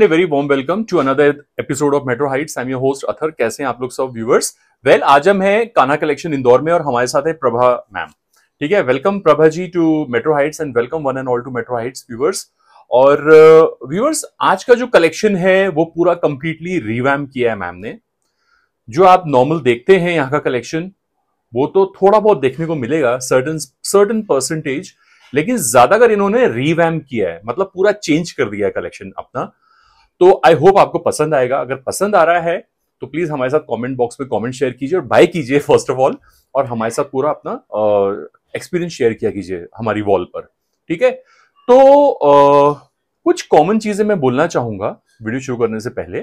And a very warm welcome to another episode of Metro Heights I am your host Athar कैसे हैं आप लोग सब व्यूअर्स वेल आज हम हैं कान्हा कलेक्शन इंदौर में और हमारे साथ है प्रभा मैम ठीक है welcome Prabha ji to Metro Heights and welcome one and all to Metro Heights viewers और व्यूअर्स uh, आज का जो कलेक्शन है वो पूरा कंप्लीटली रिवैम किया है मैम ने जो आप नॉर्मल देखते हैं यहाँ का कलेक्शन वो तो थोड़ा बहुत देखने को मिलेगा सर्टन सर्टन परसेंटेज लेकिन ज्यादा ज्यादातर इन्होंने रिवैम किया है मतलब पूरा चेंज कर दिया है कलेक्शन अपना तो आई होप आपको पसंद आएगा अगर पसंद आ रहा है तो प्लीज हमारे साथ कमेंट बॉक्स में कमेंट शेयर कीजिए और बाय कीजिए फर्स्ट ऑफ ऑल और हमारे साथ पूरा अपना एक्सपीरियंस शेयर किया कीजिए हमारी वॉल पर ठीक है तो आ, कुछ कॉमन चीजें मैं बोलना चाहूंगा वीडियो शुरू करने से पहले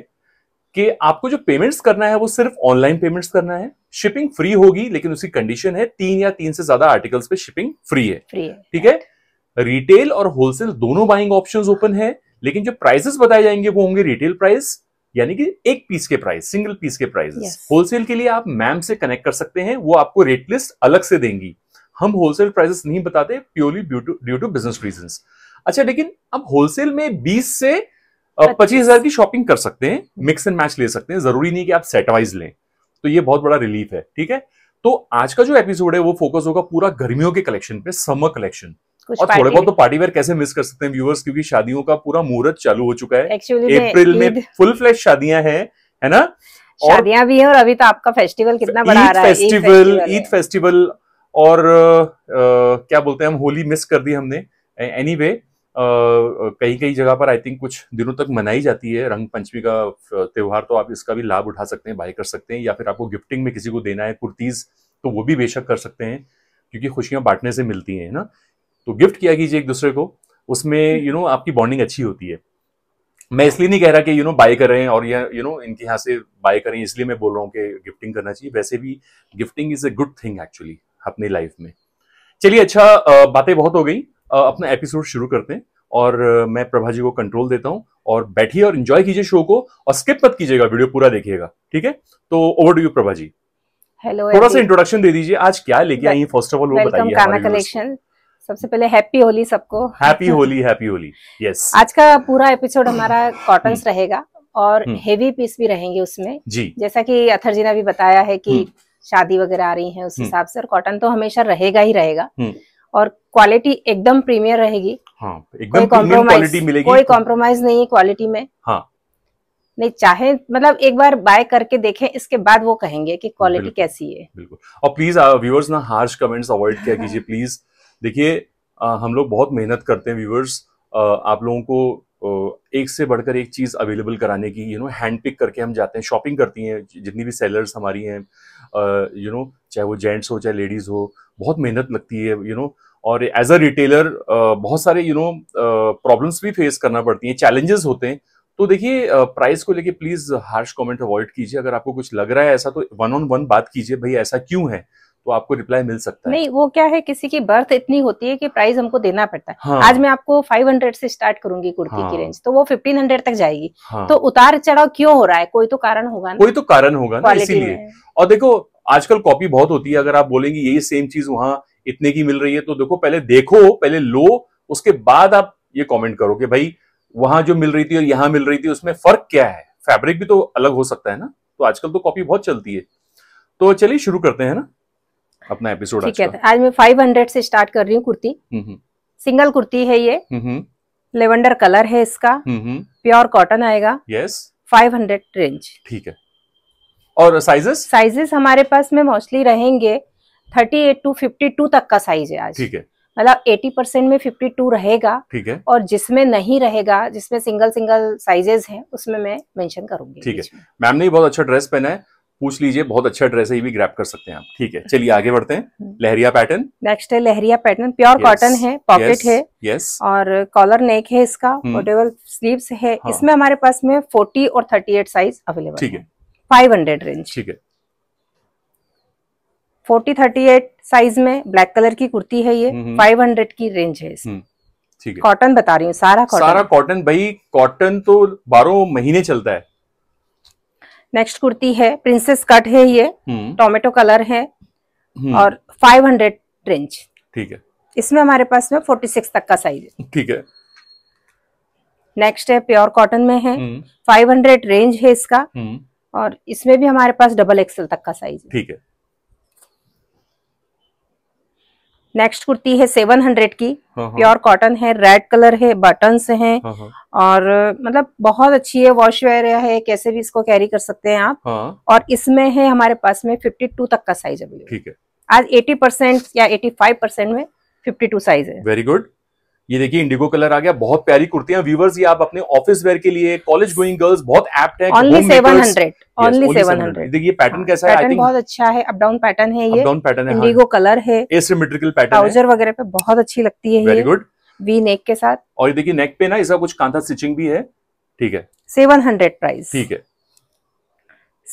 कि आपको जो पेमेंट्स करना है वो सिर्फ ऑनलाइन पेमेंट्स करना है शिपिंग फ्री होगी लेकिन उसकी कंडीशन है तीन या तीन से ज्यादा आर्टिकल्स पे शिपिंग फ्री है ठीक है रिटेल और होलसेल दोनों बाइंग ऑप्शंस ओपन है लेकिन जो प्राइसेस बताए जाएंगे वो होंगे रिटेल प्राइस यानी कि एक पीस के प्राइस सिंगल पीस के प्राइसेस होलसेल के लिए आप मैम से कनेक्ट कर सकते हैं वो आपको रेट लिस्ट अलग से देंगी हम होलसेल प्राइसेस नहीं बताते purely due to business reason अच्छा लेकिन आप होलसेल में बीस से पच्चीस हजार की शॉपिंग कर सकते हैं मिक्स एंड मैच ले सकते हैं जरूरी नहीं कि आप सेटवाइज लें तो ये बहुत बड़ा रिलीफ है ठीक है तो आज का जो एपिसोड है वो फोकस होगा पूरा गर्मियों के कलेक्शन पे समर कलेक्शन कुछ और थोड़े बहुत तो पार्टी वेयर कैसे मिस कर सकते हैं व्यूअर्स क्योंकि शादियों का पूरा मुहूर्त चालू हो चुका है अप्रैल में फुल फ्लैश शादियां हैं है ना शादियां भी है और अभी तो आपका फेस्टिवल कितना बड़ा आ रहा है फेस्टिवल ईद फेस्टिवल और क्या बोलते हैं हम होली मिस कर दी हमने एनी वे कई कई जगह पर आई थिंक कुछ दिनों तक मनाई जाती है रंग पंचमी का त्यौहार तो आप इसका भी लाभ उठा सकते हैं बाय कर सकते हैं या फिर आपको गिफ्टिंग में किसी को देना है कुर्तीज तो वो भी बेशक कर सकते हैं क्योंकि खुशियां बांटने से मिलती हैं ना तो गिफ्ट किया कीजिए एक दूसरे को उसमें यू you नो know, आपकी बॉन्डिंग अच्छी होती है मैं इसलिए नहीं कह रहा कि यू नो बाय करें और या यू नो इनके यहाँ से बाय करें इसलिए मैं बोल रहा हूँ कि गिफ्टिंग करना चाहिए वैसे भी gifting is a good thing actually अपनी लाइफ में चलिए अच्छा बातें बहुत हो गई अपना एपिसोड शुरू करते हैं और मैं प्रभा जी को कंट्रोल देता हूँ और बैठिए और इंजॉय कीजिए शो को और स्किप मत कीजिएगा वीडियो पूरा देखिएगा ठीक है तो over to you Prabha ji hello थोड़ा सा इंट्रोडक्शन दे दीजिए आज क्या लेके आई फर्स्ट ऑफ ऑल वो बताइए कलेक्शन सबसे पहले हैप्पी होली सबको happy Holi happy Holi yes आज का पूरा एपिसोड हमारा कॉटन hmm. रहेगा और हेवी hmm. पीस भी रहेंगे उसमें जी जैसा कि अथर जी ने भी बताया है कि hmm. शादी वगैरह आ रही है उस हिसाब से और कॉटन तो हमेशा रहेगा ही रहेगा और क्वालिटी एकदम प्रीमियर रहेगी हाँ, एकदम कोई कॉम्प्रोमाइज कोई कॉम्प्रोमाइज नहीं है क्वालिटी में हाँ नहीं चाहे मतलब एक बार बाय करके देखें इसके बाद वो कहेंगे कि क्वालिटी कैसी है बिल्कुल और प्लीज व्यूअर्स uh, ना हार्श कमेंट्स अवॉइड किया कीजिए प्लीज देखिए हम लोग बहुत मेहनत करते हैं व्यूवर्स आप लोगों को एक से बढ़कर एक चीज़ अवेलेबल कराने की यू नो हैंड पिक करके हम जाते हैं शॉपिंग करती हैं जितनी भी सेलर्स हमारी हैं यू नो चाहे वो जेंट्स हो चाहे लेडीज़ हो बहुत मेहनत लगती है यू नो और एज अ रिटेलर बहुत सारे यू नो प्रॉब्लम्स भी फेस करना पड़ती हैं चैलेंजेस होते हैं तो देखिए प्राइस को लेके प्लीज हार्श कमेंट अवॉइड कीजिए अगर आपको कुछ लग रहा है ऐसा तो वन ऑन वन बात कीजिए भाई ऐसा क्यों है तो आपको रिप्लाई मिल सकता है नहीं वो क्या है किसी की बर्थ इतनी होती है कि प्राइस हमको देना पड़ता है हाँ। आज मैं आपको 500 से स्टार्ट करूंगी कुर्ती हाँ। की रेंज तो वो 1500 तक जाएगी हाँ। तो उतार चढ़ाव क्यों हो रहा है कोई तो कारण होगा ना कोई तो कारण होगा ना इसीलिए और देखो आजकल कॉपी बहुत होती है अगर आप बोलेंगे यही सेम चीज वहाँ इतने की मिल रही है तो देखो पहले देखो पहले लो उसके बाद आप ये कॉमेंट करो कि भाई वहां जो मिल रही थी और यहाँ मिल रही थी उसमें फर्क क्या है फैब्रिक भी तो अलग हो सकता है ना तो आजकल तो कॉपी बहुत चलती है तो चलिए शुरू करते हैं ना अपना एपिसोड ठीक है आज मैं 500 से स्टार्ट कर रही हूँ कुर्ती हम्म, हम्म। सिंगल कुर्ती है ये लेवेंडर हम्म, कलर है इसका प्योर कॉटन आएगा यस फाइव हंड्रेड रेंज ठीक है और साइजेस साइजेस हमारे पास में मोस्टली रहेंगे thirty eight to fifty two तक का साइज है आज ठीक है मतलब 80 परसेंट में 52 रहेगा ठीक है और जिसमें नहीं रहेगा जिसमें सिंगल सिंगल साइजेस हैं उसमें मैं मेंशन करूंगी ठीक है मैम ने बहुत अच्छा ड्रेस पहना है पूछ लीजिए बहुत अच्छा ड्रेस है ये भी ग्रैप कर सकते हैं आप ठीक है चलिए आगे बढ़ते हैं हम्म। लहरिया पैटर्न नेक्स्ट है लहरिया पैटर्न प्योर कॉटन है पॉकेट है यस और कॉलर नेक है इसका पोर्टेबल हम्म। स्लीव है हाँ. इसमें हमारे पास में 40 और 38 साइज अवेलेबल ठीक है फाइव रेंज ठीक है 40 38 साइज में ब्लैक कलर की कुर्ती है ये 500 हम्म। की रेंज है इसमें है कॉटन बता रही हूँ सारा कॉटन सारा कॉटन भाई कॉटन तो बारह महीने चलता है नेक्स्ट कुर्ती है प्रिंसेस कट है ये हम्म। टोमेटो कलर है हम्म। और 500 रेंज ठीक है इसमें हमारे पास में 46 तक का साइज है ठीक है नेक्स्ट है प्योर कॉटन में है 500 हम्म। रेंज है इसका और इसमें भी हमारे पास डबल एक्सएल तक का साइज है ठीक है नेक्स्ट कुर्ती है सेवन हंड्रेड की प्योर हाँ, कॉटन हाँ। है रेड कलर है बटन्स है हाँ, और मतलब बहुत अच्छी है वॉश वेयर है कैसे भी इसको कैरी कर सकते हैं आप और इसमें है हमारे पास में फिफ्टी टू तक का साइज अवेलेबल ठीक है आज एटी परसेंट या एटी फाइव परसेंट में फिफ्टी टू साइज है वेरी गुड ये देखिए इंडिगो कलर आ गया बहुत प्यारी कुर्तियां व्यूवर्स ये आप अपने ऑफिस वेयर के लिए कॉलेज गोइंग गर्ल्स बहुत एप्ट है only seven hundred only seven hundred देखिए पैटर्न हाँ। कैसा है बहुत अच्छा है अप डाउन पैटर्न है ये डाउन पैटर्न है इंडिगो हाँ। कलर है एसिमेट्रिकल पैटर्न ट्राउजर वगैरह पे बहुत अच्छी लगती है वेरी गुड वी नेक के साथ और देखिए नेक पे ना इसका कुछ कांथा स्टिचिंग भी है ठीक है सेवन हंड्रेड प्राइस ठीक है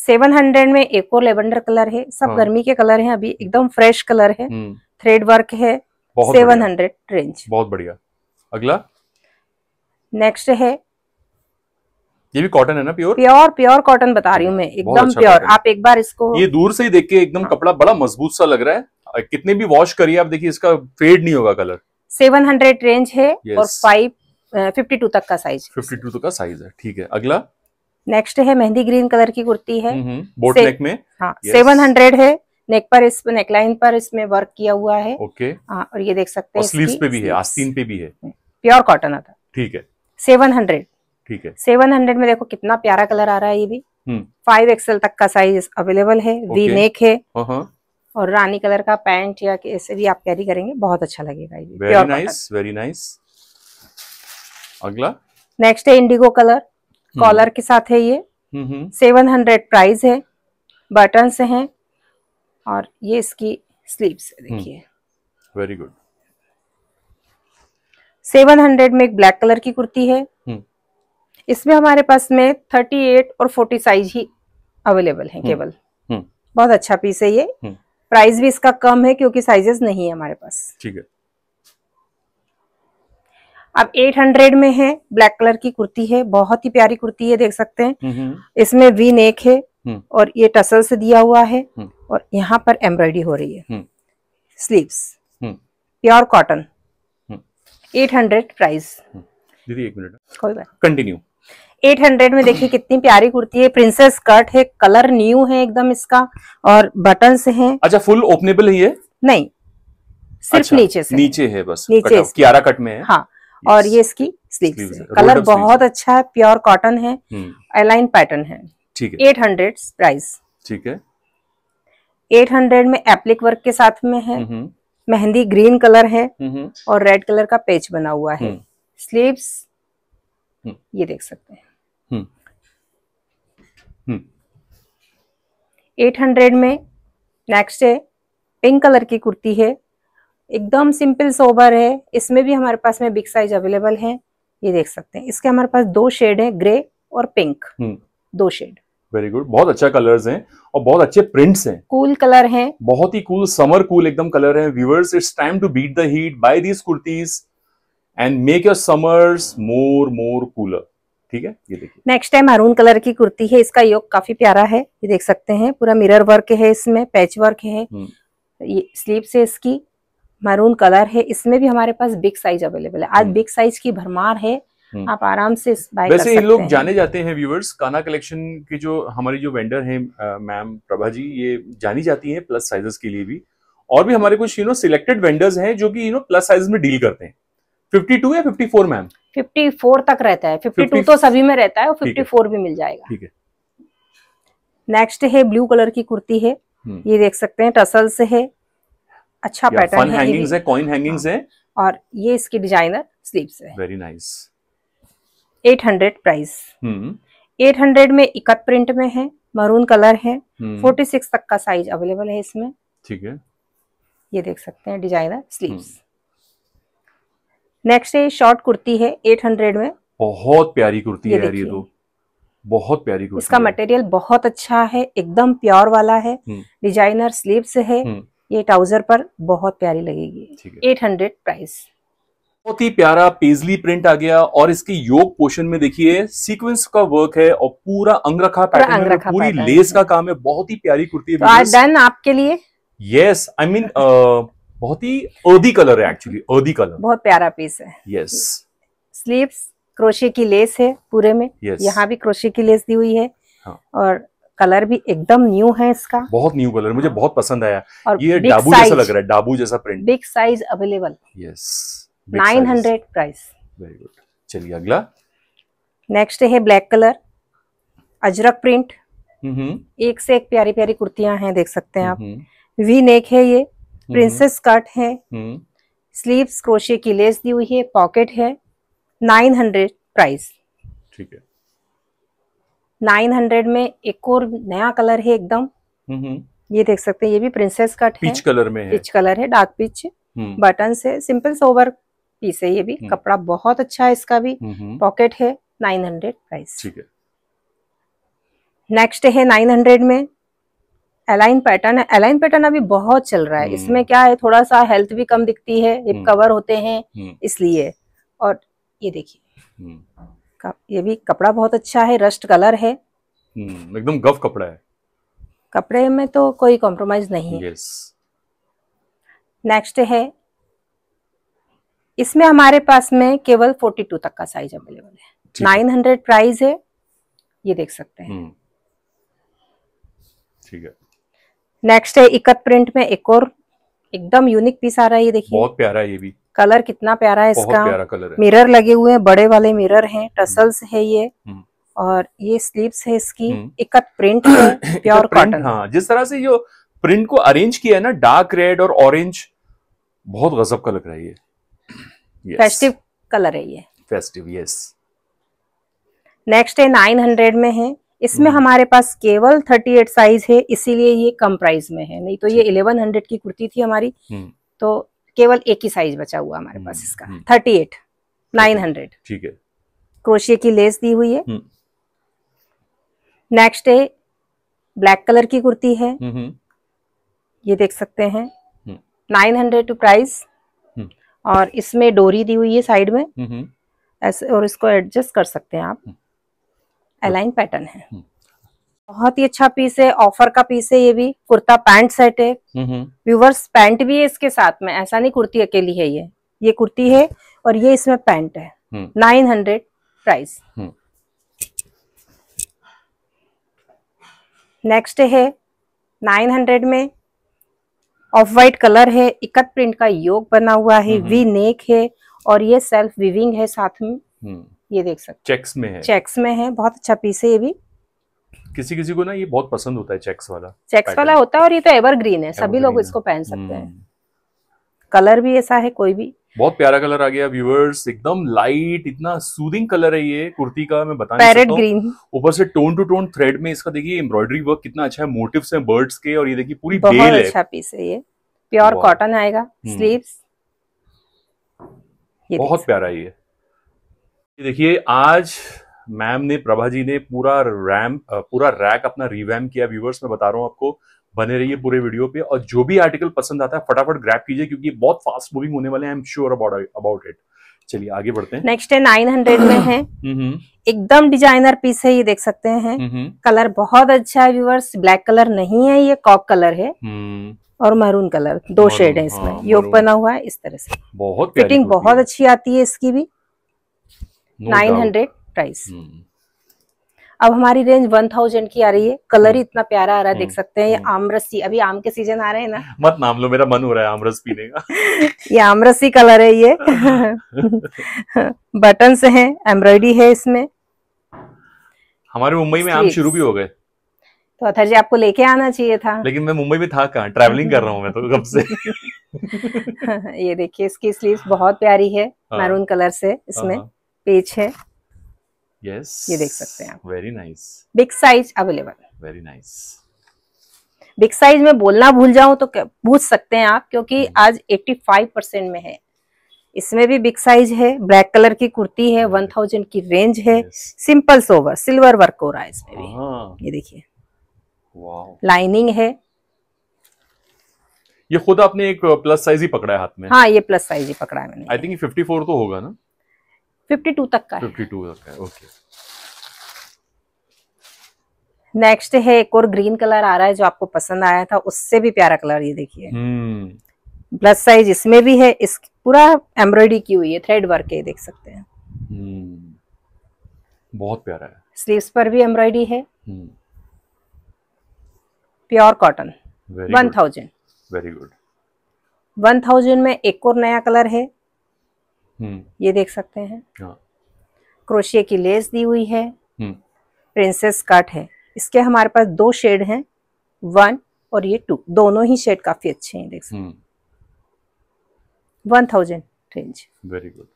सेवन हंड्रेड में एक और लेवेंडर कलर है सब हाँ। गर्मी के कलर हैं अभी एकदम फ्रेश कलर है थ्रेड हम्म। वर्क है सेवन हंड्रेड रेंज बहुत बढ़िया अगला नेक्स्ट है ये भी कॉटन है ना प्योर प्योर प्योर कॉटन बता रही हूँ मैं एकदम अच्छा प्योर आप एक बार इसको ये दूर से ही देख के एकदम कपड़ा बड़ा मजबूत सा लग रहा है कितने भी वॉश करिए आप देखिए इसका फेड नहीं होगा कलर सेवन हंड्रेड रेंज है और फाइव फिफ्टी टू तक का साइज फिफ्टी टू तक का साइज है ठीक है अगला नेक्स्ट है मेहंदी ग्रीन कलर की कुर्ती है बोट हम्म, नेक हम्म। में हाँ, सेवन हंड्रेड है नेक पर इस नेकलाइन पर इसमें वर्क किया हुआ है ओके okay. हाँ, और ये देख सकते हैं स्लीव्स पे भी है आस्तीन पे भी है हाँ। प्योर कॉटन आता ठीक है सेवन हंड्रेड ठीक है सेवन हंड्रेड में देखो कितना प्यारा कलर आ रहा है ये भी फाइव हम्म। एक्सएल तक का साइज अवेलेबल है वी नेक है uh-huh। और रानी कलर का पैंट या ऐसे भी आप कैरी करेंगे बहुत अच्छा लगेगा ये वेरी नाइस वेरी नाइस अगला नेक्स्ट है इंडिगो कलर कॉलर हम्म। के साथ है ये हम्म, सेवन हंड्रेड प्राइस है बटन से है और ये इसकी स्लीव्स देखिए वेरी गुड सेवन हंड्रेड में एक ब्लैक कलर की कुर्ती है हम्म। इसमें हमारे पास में थर्टी एट और फोर्टी साइज ही अवेलेबल है हम्म। केवल हम्म। बहुत अच्छा पीस है ये प्राइस भी इसका कम है क्योंकि साइजेस नहीं है हमारे पास ठीक है अब 800 में है ब्लैक कलर की कुर्ती है बहुत ही प्यारी कुर्ती है देख सकते हैं इसमें वी नेक है और ये टसल से दिया हुआ है और यहाँ पर एम्ब्रॉयडरी हो रही है sleeves pure cotton eight price हम्म। दीदी एक मिनट कोई बात कंटिन्यू 800 में देखिए कितनी प्यारी कुर्ती है प्रिंसेस है कलर न्यू है एकदम इसका और बटन है अच्छा फुल ओपनेबल है ये नहीं सिर्फ अच्छा, नीचे से नीचे है बस नीचे कियारा कट में है हाँ और ये इसकी स्लीव कलर बहुत अच्छा है प्योर कॉटन है एलाइन हम्म। पैटर्न है ठीक है एट हंड्रेड प्राइस ठीक है एट हंड्रेड में एप्लिक वर्क के साथ में है हम्म। मेहंदी ग्रीन कलर है हम्म, हम्म। और रेड कलर का पेच बना हुआ है हम्म। स्लीव्स ये देख सकते हैं एट हंड्रेड में नेक्स्ट है पिंक कलर की कुर्ती है एकदम सिंपल सोबर है इसमें भी हमारे पास में बिग साइज अवेलेबल है ये देख सकते हैं इसके हमारे पास दो शेड है ग्रे और पिंक दो शेड वेरी गुड बहुत अच्छा कलर्स हैं और बहुत अच्छे प्रिंट्स हैं कूल cool कलर हैं बहुत ही कूल समर कूल एकदम कलर हैं viewers it's time to beat the heat by these kurtis and make your summers more more cooler ठीक है ये देखिए नेक्स्ट टाइम मैरून कलर की कुर्ती है इसका योग काफी प्यारा है ये देख सकते हैं पूरा मिरर वर्क है इसमें पैच वर्क है हम्म। ये स्लीव्स है इसकी मैरून कलर है इसमें भी हमारे पास बिग साइज अवेलेबल है आज बिग हम्म। साइज की भरमार है हम्म। आप आराम से बाय वैसे ये लोग जाने जाते हैं व्यूअर्स काना कलेक्शन के जो हमारी जो वेंडर हैं मैम प्रभा जी ये जानी जाती हैं प्लस साइजेस के लिए भी और भी हमारे कुछ यू नो सिलेक्टेड वेंडर्स हैं जो कि यू नो प्लस साइज में डील करते हैं 52 या 54 मैम 54 तक रहता है 52 50... तो सभी में रहता है और 54 भी मिल जाएगा ठीक है नेक्स्ट है ब्लू कलर की कुर्ती है हम्म। ये देख सकते हैं टसल से है अच्छा पैटर्न है हैंगिंग्स है कॉइन हैंगिंग्स है और ये इसके डिजाइनर स्लीव्स है very nice nice. Eight hundred price हम्म। एट हंड्रेड में इकत प्रिंट में है मरून कलर है हम्म। फोर्टी सिक्स तक का साइज अवेलेबल है इसमें ठीक है ये देख सकते हैं डिजाइनर स्लीव्स नेक्स्ट है शॉर्ट कुर्ती है एट हंड्रेड में बहुत प्यारी कुर्ती है ये तो बहुत प्यारी कुर्ती इसका मटेरियल बहुत अच्छा है एकदम प्योर वाला है डिजाइनर हम्म। स्लीव्स है ये ट्राउजर पर बहुत प्यारी लगेगी एट हंड्रेड प्राइस बहुत ही प्यारा पेजली प्रिंट आ गया और इसके योग पोर्शन में देखिए सीक्वेंस का वर्क है और पूरा अंगरखा पैटर्न अंगरखा पूरी लेस का काम है बहुत ही प्यारी कुर्ती है डन तो आपके लिए यस आई मीन बहुत ही अर्दी कलर है एक्चुअली अर्दी कलर बहुत प्यारा पीस है यस स्लीव क्रोशे की लेस है पूरे में yes. यहाँ भी क्रोशे की लेस दी हुई है हाँ। और कलर भी एकदम न्यू है इसका बहुत न्यू कलर मुझे हाँ। बहुत पसंद आया और ये डाबू जैसा लग रहा है डाबू जैसा print big size available yes nine hundred price very good चलिए अगला नेक्स्ट है ब्लैक कलर अजरक प्रिंट एक से एक प्यारी प्यारी कुर्तियां हैं देख सकते हैं आप वी नेक है ये प्रिंसेस कट है स्लीव्स हम्म। क्रोशे की लेस दी हुई है पॉकेट है नाइन हंड्रेड प्राइस ठीक है नाइन हंड्रेड में एक और नया कलर है एकदम ये देख सकते हैं ये भी प्रिंसेस कट है पीच कलर में है पीच कलर है डार्क पीच बटन से सिंपल सोवर पीस है ये भी कपड़ा बहुत अच्छा है इसका भी पॉकेट है नाइन हंड्रेड प्राइस ठीक है नेक्स्ट है नाइन हंड्रेड में एलाइन पैटर्न है एलाइन पैटर्न अभी बहुत चल रहा है इसमें क्या है थोड़ा सा हेल्थ भी कम दिखती है हिप कवर होते हैं इसलिए और ये देखिए ये भी कपड़ा बहुत अच्छा है रस्ट कलर है एकदम गफ कपड़ा है कपड़े में तो कोई कॉम्प्रोमाइज नहीं है नेक्स्ट है इसमें हमारे पास में केवल 42 तक का साइज अवेलेबल है 900 प्राइस है ये देख सकते हैं हम्म। ठीक है नेक्स्ट है इकत प्रिंट में एक और एकदम यूनिक पीस आ रहा है ये देखिए बहुत प्यारा है ये भी कलर कितना प्यारा है इसका प्यारा कलर है। मिरर लगे हुए हैं बड़े वाले मिरर हैं टसल्स हम्म। है ये हम्म। और ये स्लीव्स है इसकी इकत प्रिंट है प्योर कॉटन हाँ जिस तरह से जो प्रिंट को अरेंज किया है ना डार्क रेड और ऑरेंज बहुत गजब का लग रहा है ये yes. फेस्टिव कलर है ये फेस्टिव यस नेक्स्ट है नाइन हंड्रेड में है इसमें hmm. हमारे पास केवल थर्टी एट साइज है इसीलिए ये कम प्राइस में है नहीं तो ये इलेवन हंड्रेड की कुर्ती थी हमारी hmm. तो केवल एक ही साइज बचा हुआ हमारे hmm. पास इसका थर्टी एट नाइन हंड्रेड ठीक है क्रोशिया की लेस दी हुई है नेक्स्ट है ब्लैक कलर की कुर्ती है ये देख सकते हैं नाइन हंड्रेड टू प्राइस और इसमें डोरी दी हुई है साइड में हम्म, हम्म। ऐसे और इसको एडजस्ट कर सकते हैं आप अलाइन हम्म। पैटर्न है बहुत ही अच्छा पीस है ऑफर का पीस है ये भी कुर्ता पैंट सेट है व्यूवर्स पैंट भी है इसके साथ में ऐसा नहीं कुर्ती अकेली है ये ये कुर्ती है और ये इसमें पैंट है नाइन हंड्रेड प्राइस नेक्स्ट है नाइन हंड्रेड में ऑफ व्हाइट कलर है इकत प्रिंट का योग बना हुआ है वी नेक है और ये सेल्फ विविंग है साथ में हम्म। ये देख सकते चेक्स में है चेक्स में है बहुत अच्छा पीस है ये भी किसी किसी को ना ये बहुत पसंद होता है चेक्स वाला चेक्स वाला होता है और ये तो एवरग्रीन है सभी लोग इसको पहन सकते हैं कलर हम्म। भी ऐसा है कोई भी बहुत प्यारा कलर आ गया व्यूअर्स एकदम लाइट इतना सूदिंग कलर है ये कुर्ती का मैं बता पैरेट ग्रीन ऊपर से टोन टू टोन थ्रेड में इसका देखिए एम्ब्रॉयडरी वर्क कितना अच्छा है मोटिव्स हैं बर्ड्स के और ये देखिए पूरी बहुत बेल अच्छा है पीस है ये प्योर कॉटन आएगा स्लीव्स हम्म। बहुत प्यारा ये देखिए आज मैम ने प्रभा जी ने पूरा रैम पूरा रैक अपना रिवैम किया व्यूवर्स मैं बता रहा हूँ आपको बने रहिए पूरे वीडियो पे और जो भी आर्टिकल पसंद आता है फटाफट ग्रैप कीजिए क्योंकि बहुत फास्ट मूविंग होने वाले I am sure about about it चलिए आगे बढ़ते हैं नेक्स्ट है नाइन हंड्रेड में है हम्म, हम्म। एकदम डिजाइनर पीस है ये देख सकते हैं कलर हम्म, बहुत अच्छा है व्यूवर्स ब्लैक कलर नहीं है ये कॉक कलर है और मैरून कलर दो शेड है इसमें हाँ, योग बना हुआ है इस तरह से बहुत फिटिंग बहुत अच्छी आती है इसकी भी नाइन हंड्रेड प्राइस अब हमारी रेंज वन थाउजेंड की आ रही है कलर ही हम्म। इतना प्यारा आ रहा है देख हम्म। सकते हैं ये हम्म। आमरसी अभी आम के सीजन आ रहे हैं ना मत नाम लो मेरा मन हो रहा है आमरस पीने का ये आमरसी कलर है ये बटन से है एम्ब्रॉयडरी है इसमें हमारे मुंबई में आम शुरू भी हो गए तो अथर जी आपको लेके आना चाहिए था लेकिन मैं मुंबई में था कहा ट्रैवलिंग कर रहा हूँ मैं तो कब से ये देखिए इसकी स्लीव्स बहुत प्यारी है मैरून हाँ। कलर से इसमें पेच हाँ, हाँ। है yes, ये देख सकते हैं आप very nice big size available very nice big size में बोलना भूल जाऊं तो पूछ सकते हैं आप क्योंकि hmm. आज 85 परसेंट में है इसमें भी बिग साइज है ब्लैक कलर की कुर्ती है 1000 hmm. की रेंज है सिंपल सोवर सिल्वर वर्क हो रहा है इसमें भी हाँ। ये देखिए लाइनिंग है ये खुद आपने एक प्लस साइज ही पकड़ा है हाथ में हाँ ये प्लस साइज ही पकड़ा है मैंने आई थिंक 54 तो होगा ना फिफ्टी टू तक का फिफ्टी टू तक का ओके नेक्स्ट है एक और ग्रीन कलर आ रहा है जो आपको पसंद आया था उससे भी प्यारा कलर ये देखिए प्लस हम्म। साइज इसमें भी है इस पूरा एम्ब्रॉयडरी की हुई है थ्रेड वर्क है देख सकते हैं हम्म। बहुत प्यारा है स्लीव्स पर भी एम्ब्रॉयडरी है pure cotton one thousand very good one thousand में एक और नया कलर है हम्म। ये देख सकते हैं हाँ। क्रोशिया की लेस दी हुई है हम्म। प्रिंसेस कट है इसके हमारे पास दो शेड हैं वन और ये टू दोनों ही शेड काफी अच्छे हैं देख सकते हैं हम्म। One thousand range very good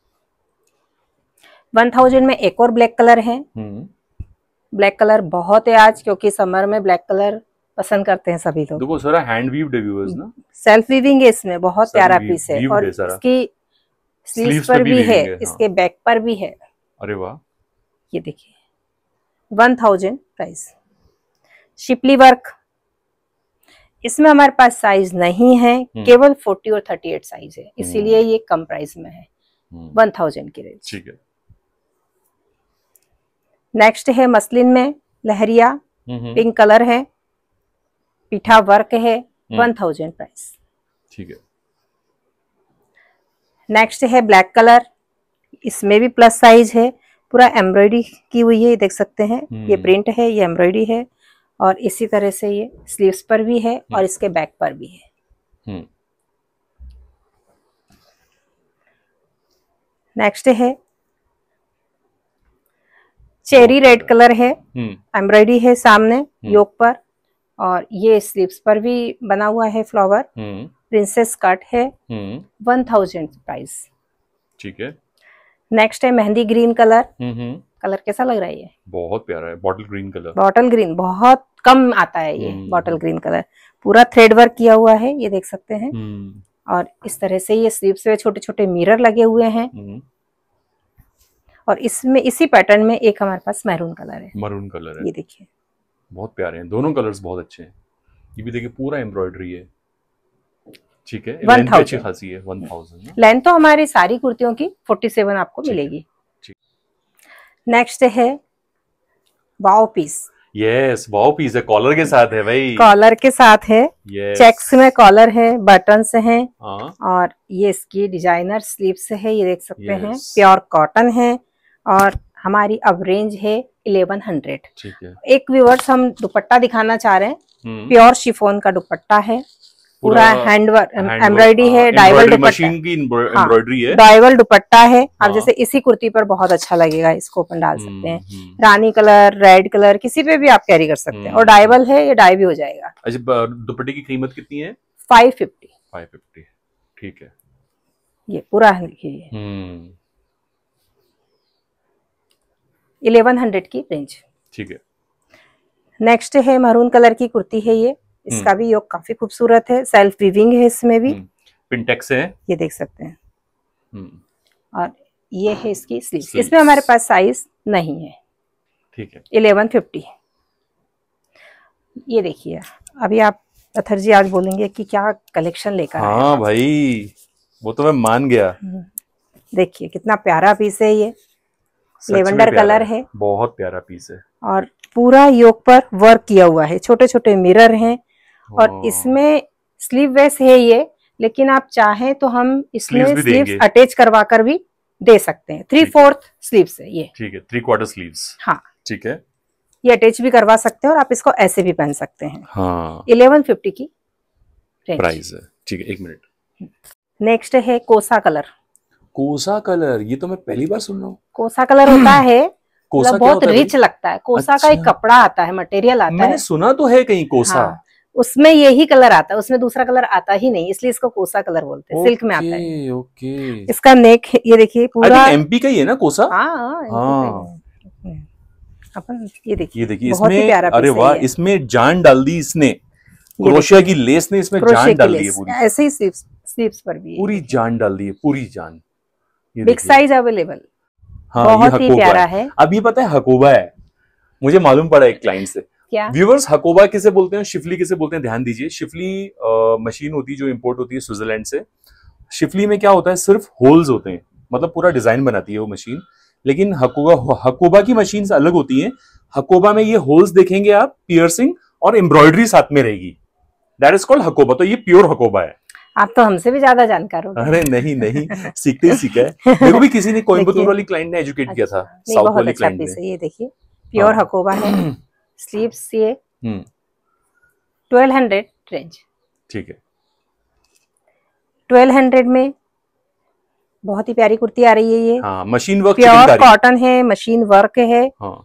one thousand में एक और ब्लैक कलर है ब्लैक कलर बहुत है आज क्योंकि समर में ब्लैक कलर पसंद करते हैं सभी लोग देखो सारा हैंड वीव्ड है ना सेल्फ वीविंग है इसमें बहुत प्यारा पीस है और इसकी स्लीव्स पर भी, भी है हाँ। इसके बैक पर भी है अरे वाह ये देखिए one thousand price schiffli work इसमें हमारे पास साइज नहीं है हम्म। केवल फोर्टी और थर्टी एट साइज है हम्म। इसीलिए ये कम प्राइस में है वन थाउजेंड की रेंज ठीक है नेक्स्ट है मसलिन में लहरिया पिंक हम्म। कलर है पीठा वर्क है वन थाउजेंड प्राइस ठीक है नेक्स्ट है ब्लैक कलर इसमें भी प्लस साइज है पूरा एम्ब्रॉयडरी की हुई है देख सकते हैं ये प्रिंट हम्म। है ये एम्ब्रॉयडरी है और इसी तरह से ये स्लीव्स पर भी है हम्म। और इसके बैक पर भी है नेक्स्ट हम्म। है चेरी रेड कलर है एम्ब्रॉयडरी है सामने योग पर और ये स्लीव्स पर भी बना हुआ है फ्लावर प्रिंसेस कट है वन थाउजेंड प्राइस ठीक है नेक्स्ट है मेहंदी ग्रीन कलर कलर कैसा लग रहा है ये बहुत प्यारा है bottle green colour bottle green बहुत कम आता है ये बॉटल ग्रीन कलर पूरा थ्रेड वर्क किया हुआ है ये देख सकते हैं हम्म। और इस तरह से ये स्लीव से छोटे छोटे मिरर लगे हुए हैं हम्म। और इसमें इसी पैटर्न में एक हमारे पास मैरून कलर है मरून कलर है ये देखिए बहुत प्यारे हैं दोनों कलर्स बहुत अच्छे हैं ये भी देखिए पूरा एम्ब्रॉयडरी है ठीक है वन अच्छी खासी है वन थाउजेंड लेंथ तो हमारी सारी कुर्तियों की फोर्टी सेवन आपको मिलेगी नेक्स्ट है wow piece yes wow piece है कॉलर के साथ है भाई कॉलर के साथ है yes. चेक्स में कॉलर है बटन से है और ये इसकी डिजाइनर स्लीव्स है ये देख सकते हैं प्योर कॉटन है और हमारी अब रेंज है इलेवन हंड्रेड एक व्यूवर्स हम दुपट्टा दिखाना चाह रहे हैं प्योर हम्म। शिफोन का दुपट्टा है पूरा हैंडवर्क हाँ, एम्ब्रॉयडरी है डाइवल मशीन की एम्ब्रॉयडरी हाँ, है डाइवल दुपट्टा है आप हाँ। जैसे इसी कुर्ती पर बहुत अच्छा लगेगा इसको अपन डाल सकते हम्म, हैं हम्म। रानी कलर रेड कलर किसी पे भी आप कैरी कर सकते हैं और डाइवल हम्म। है ये डाई भी हो जाएगा अच्छा दुपट्टे की कीमत कितनी है फाइव फिफ्टी फाइव फिफ्टी ठीक है ये पूरा देखिए इलेवन हंड्रेड की रेंज ठीक है नेक्स्ट है मरून कलर की कुर्ती है ये इसका हम्म। भी योग काफी खूबसूरत है सेल्फ विविंग है इसमें भी पिंटेक्स हम्म। है ये देख सकते हैं हम्म। और ये है इसकी स्लीव इसमें हमारे पास साइज नहीं है ठीक है इलेवन फिफ्टी ये देखिए अभी आप अथर जी आज बोलेंगे कि क्या कलेक्शन लेकर हाँ भाई वो तो मैं मान गया देखिए कितना प्यारा पीस है ये लेवेंडर कलर है बहुत प्यारा पीस है और पूरा योग पर वर्क किया हुआ है छोटे छोटे मिरर हैं और हाँ। इसमें स्लीव वेस है ये लेकिन आप चाहें तो हम इसमें स्लीव अटैच करवा कर भी दे सकते हैं थ्री फोर्थ स्लीव है ये ठीक है थ्री क्वार्टर स्लीव हाँ ठीक है ये अटैच भी करवा सकते हैं और आप इसको ऐसे भी पहन सकते हैं इलेवन हाँ। फिफ्टी की प्राइस है ठीक है एक मिनट नेक्स्ट है कोसा कलर कोसा कलर ये तो मैं पहली बार सुन रहा हूँ कोसा कलर होता है कोसा मतलब बहुत रिच लगता है कोसा अच्छा। का एक अच्छा। कपड़ा आता है मटेरियल आता मैंने है मैंने सुना तो है कहीं कोसा हाँ, उसमें यही कलर आता है उसमें दूसरा कलर आता ही नहीं इसलिए इसको कोसा कलर बोलते हैं सिल्क में आता है ओके इसका नेक ये देखिए पूरा एमपी का ही है ना कोसा हाँ, हाँ, हाँ। अपन ये देखिए ये देखिए इसमें अरे वाह इसमें जान डाल दी इसने क्रोशिया की लेस ने इसमें जान डाल दी ऐसे ही स्लीव्स स्लीव्स पर भी पूरी जान डाल दी है पूरी जान बिग साइज अवेलेबल हाँ बहुत ही प्यारा है अब ये पता है हकोबा है मुझे मालूम पड़ा एक क्लाइंट से क्या व्यूवर्स हकोबा किसे बोलते हैं शिफली किसे बोलते हैं ध्यान दीजिए शिफली मशीन होती है जो इम्पोर्ट होती है स्विट्जरलैंड से शिफली में क्या होता है सिर्फ होल्स होते हैं मतलब पूरा डिजाइन बनाती है वो मशीन लेकिन हकोबा हकोबा की मशीन अलग होती है हकोबा में ये होल्स देखेंगे आप पियर्सिंग और एम्ब्रॉयडरी साथ में रहेगी दैट इज कॉल्ड हकोबा तो ये प्योर हकोबा है आप तो हमसे भी ज्यादा जानकार हो अरे नहीं नहीं सीखते ही सीखा है मेरे भी किसी ने कोयम्बतूर वाली क्लाइंट ने एजुकेट किया था साउथ अच्छा, वाली क्लाइंट अच्छा ने ये देखिए प्योर हकोबा है स्लीव्स ये हम्म। ट्वेल्व हंड्रेड रेंज ठीक है ट्वेल्व हंड्रेड में बहुत ही प्यारी कुर्ती आ रही है ये हाँ, मशीन वर्क प्योर कॉटन है मशीन वर्क है हाँ।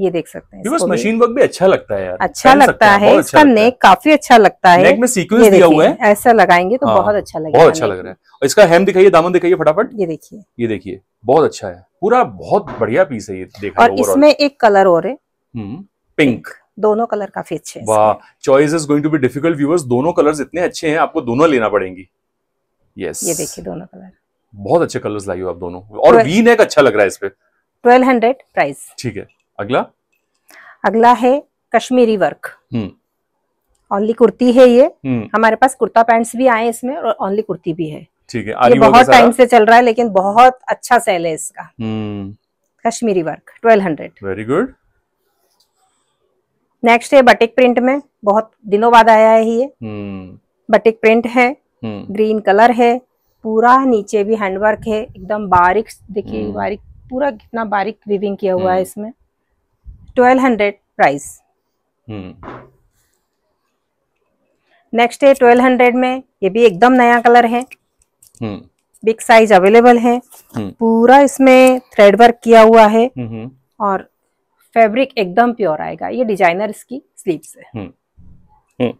ये देख सकते हैं मशीन वर्क भी अच्छा लगता है यार अच्छा, अच्छा लगता है, है। इसका नेक काफी अच्छा लगता है नेक में सीक्वेंस दिया हुआ है ऐसा लगाएंगे तो हाँ, बहुत अच्छा लगेगा बहुत अच्छा लग रहा है इसका हेम दिखाइए दामन दिखाइए फटाफट ये देखिए ये देखिए बहुत अच्छा है पूरा बहुत बढ़िया पीस है ये देखा और इसमें एक कलर और है हम्म। पिंक दोनों कलर काफी अच्छे वाह choice is going to be difficult viewers दोनों कलर्स इतने अच्छे हैं आपको दोनों लेना पड़ेंगी यस ये देखिए दोनों कलर बहुत अच्छे कलर्स लाई हो आप दोनों और वी नेक अच्छा लग रहा है इस पे 1200 प्राइस ठीक है अगला अगला है कश्मीरी वर्क हम्म। ओनली कुर्ती है ये हम्म। हमारे पास कुर्ता पैंट्स भी आए इसमें और ओनली कुर्ती भी है ठीक है ये बहुत टाइम से चल रहा है लेकिन बहुत अच्छा सेल है इसका हम्म। Kashmiri work 1200 very good next है बटिक प्रिंट में बहुत दिनों बाद आया है ये बटिक हम्म। प्रिंट है ग्रीन हम्म। कलर है पूरा नीचे भी हैंडवर्क है एकदम बारीक देखिए हम्म। बारीक पूरा कितना बारीक विविंग किया हुआ है इसमें ट्वेल्व हंड्रेड प्राइस नेक्स्ट है ट्वेल्व हंड्रेड में ये भी एकदम नया कलर है बिग साइज अवेलेबल है पूरा इसमें थ्रेड वर्क किया हुआ है और फैब्रिक एकदम प्योर आएगा ये डिजाइनर इसकी स्लीव्स है हम्म, हम्म।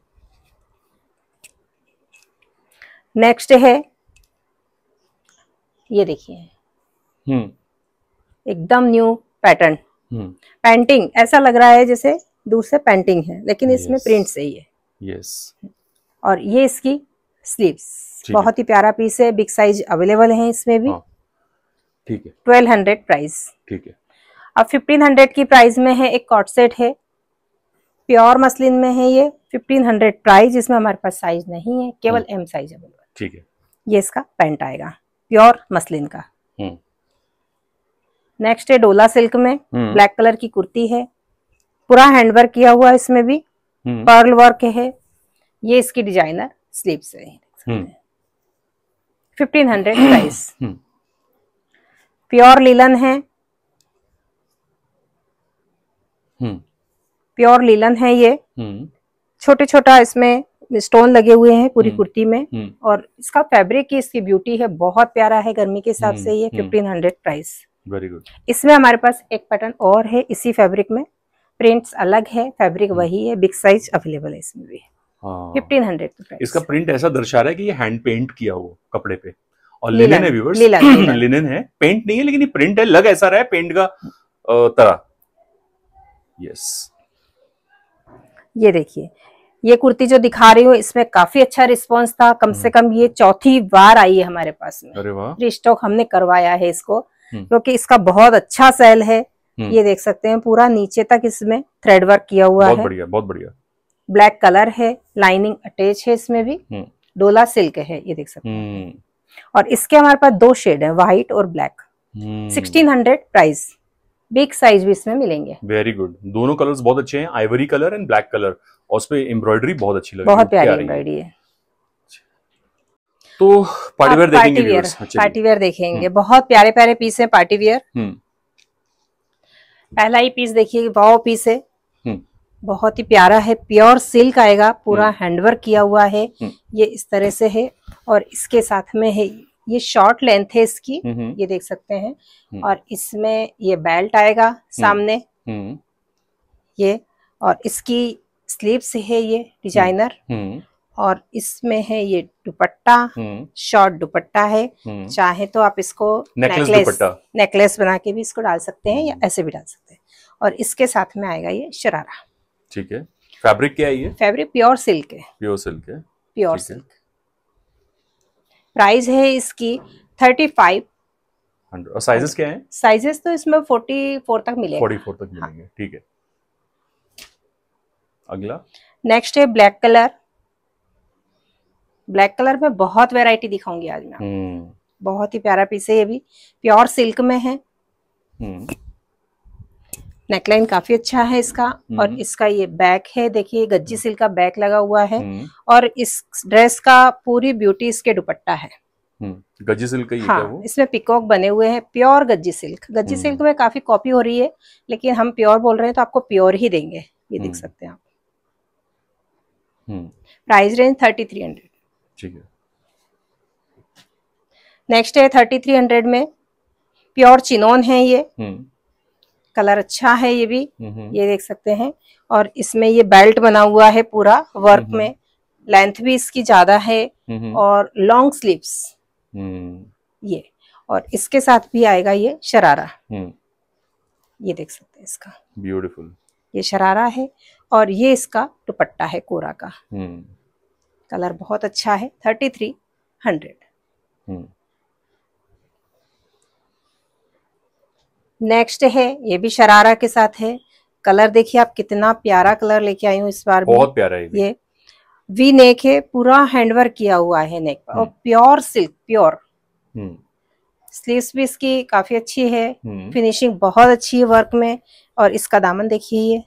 नेक्स्ट है ये देखिए हम्म। एकदम न्यू पैटर्न पेंटिंग ऐसा लग रहा है जैसे दूर से पेंटिंग है लेकिन इसमें प्रिंट सही है यस और ये इसकी स्लीव्स बहुत ही प्यारा पीस है बिग साइज अवेलेबल है इसमें भी हाँ। ठीक है ट्वेल्व हंड्रेड प्राइस ठीक है अब 1500 की प्राइस में है एक कॉट सेट है प्योर मसलिन में है ये 1500 प्राइस इसमें हमारे पास साइज नहीं है केवल एम हम्म। साइज है ठीक है ये इसका पैंट आएगा प्योर मसलिन का नेक्स्ट हम्म। है डोला सिल्क में ब्लैक हम्म। कलर की कुर्ती है पूरा हैंडवर्क किया हुआ है इसमें भी पर्ल वर्क है ये इसकी डिजाइनर से है fifteen hundred price pure linen है प्योर लीलन है ये हम्म। छोटे छोटा इसमें स्टोन लगे हुए हैं पूरी हम्म। कुर्ती में हम्म। और इसका फैब्रिक की इसकी ब्यूटी है बहुत प्यारा है गर्मी के हिसाब से ये fifteen hundred price very good इसमें हमारे पास एक पैटर्न और है इसी फैब्रिक में प्रिंट्स अलग है फैब्रिक वही है बिग साइज अवेलेबल है इसमें भी फिफ्टीन हाँ। हंड्रेड तो इसका प्रिंट ऐसा दर्शा रहा है की ये हैंड पेंट किया हुआ कपड़े पे और लिनन है लिनन है पेंट नहीं है लेकिन प्रिंट है लग ऐसा रहा है पेंट का तरह यस ये देखिए ये कुर्ती जो दिखा रही हूँ इसमें काफी अच्छा रिस्पांस था कम से हम्म। कम ये चौथी बार आई है हमारे पास में रिस्टॉक हमने करवाया है इसको हम्म। क्योंकि इसका बहुत अच्छा सेल है हम्म। ये देख सकते हैं पूरा नीचे तक इसमें थ्रेड वर्क किया हुआ बहुत है बढ़िया बहुत बढ़िया ब्लैक कलर है लाइनिंग अटैच है इसमें भी डोला सिल्क है ये देख सकते हैं और इसके हमारे पास दो शेड है व्हाइट और black sixteen hundred price big size भी इसमें मिलेंगे वेरी गुड दोनों कलर्स बहुत अच्छे हैं ivory colour and black colour और उसपे एम्ब्रॉयडरी बहुत अच्छी लगी बहुत प्यारी एम्ब्रॉयडरी है तो पार्टी वेयर देखेंगे वियर, पार्टी वेयर देखेंगे हम्म। बहुत प्यारे प्यारे पीस है पार्टी वेयर पहला ही पीस देखिए वाओ पीस है हम्म। बहुत ही प्यारा है प्योर सिल्क आएगा पूरा हैंडवर्क हम्म। किया हुआ है ये इस तरह से है और इसके साथ में है ये शॉर्ट लेंथ है इसकी ये देख सकते हैं हम्म। और इसमें ये बेल्ट आएगा हम्म। सामने हम्म। ये और इसकी स्लीव्स है ये डिजाइनर और इसमें है ये दुपट्टा शॉर्ट दुपट्टा है चाहे तो आप इसको नेकलेस नेकलेस बना के भी इसको डाल सकते हैं या ऐसे भी डाल सकते हैं और इसके साथ में आएगा ये शरारा ठीक है फैब्रिक क्या है ये फैब्रिक प्योर सिल्क है प्योर सिल्क है प्योर सिल्क प्राइस है इसकी थर्टी फाइव और साइजेस क्या हैं साइजेस तो इसमें फोर्टी फोर तक मिलेगा फोर्टी फोर तक मिलेंगे हाँ। ठीक है अगला नेक्स्ट है ब्लैक कलर ब्लैक कलर में बहुत वैरायटी दिखाऊंगी आज मैं हम्म। बहुत ही प्यारा पीस है ये भी प्योर सिल्क में है हम्म नेकलाइन काफी अच्छा है इसका और हम्म। इसका ये बैक है देखिए गज्जी सिल्क का बैक लगा हुआ है हम्म। और इस ड्रेस का पूरी ब्यूटी इसके दुपट्टा है हम्म। गज्जी सिल्क का ये हाँ, वो? इसमें पिकॉक बने हुए हैं pure gajji silk gajji silk में काफी कॉपी हो रही है लेकिन हम प्योर बोल रहे हैं तो आपको प्योर ही देंगे ये देख सकते हैं आप price range thirty three hundred ठीक है नेक्स्ट है थर्टी थ्री हंड्रेड में प्योर चिनोन है ये कलर अच्छा है ये भी ये देख सकते हैं और इसमें ये बेल्ट बना हुआ है पूरा वर्क में लेंथ भी इसकी ज्यादा है और लॉन्ग स्लीव्स हम्म। ये और इसके साथ भी आएगा ये शरारा हम्म। ये देख सकते हैं इसका ब्यूटीफुल ये शरारा है और ये इसका दुपट्टा है कोरा का हम्म। कलर बहुत अच्छा है थर्टी थ्री हंड्रेड नेक्स्ट है ये भी शरारा के साथ है कलर देखिए आप कितना प्यारा कलर लेके आई हूँ इस बार बहुत प्यारा है ये वी नेक है पूरा हैंडवर्क किया हुआ है नेक और प्योर सिल्क प्योर स्लीव्स भी इसकी काफी अच्छी है फिनिशिंग हम्म। बहुत अच्छी है वर्क में और इसका दामन देखिए ये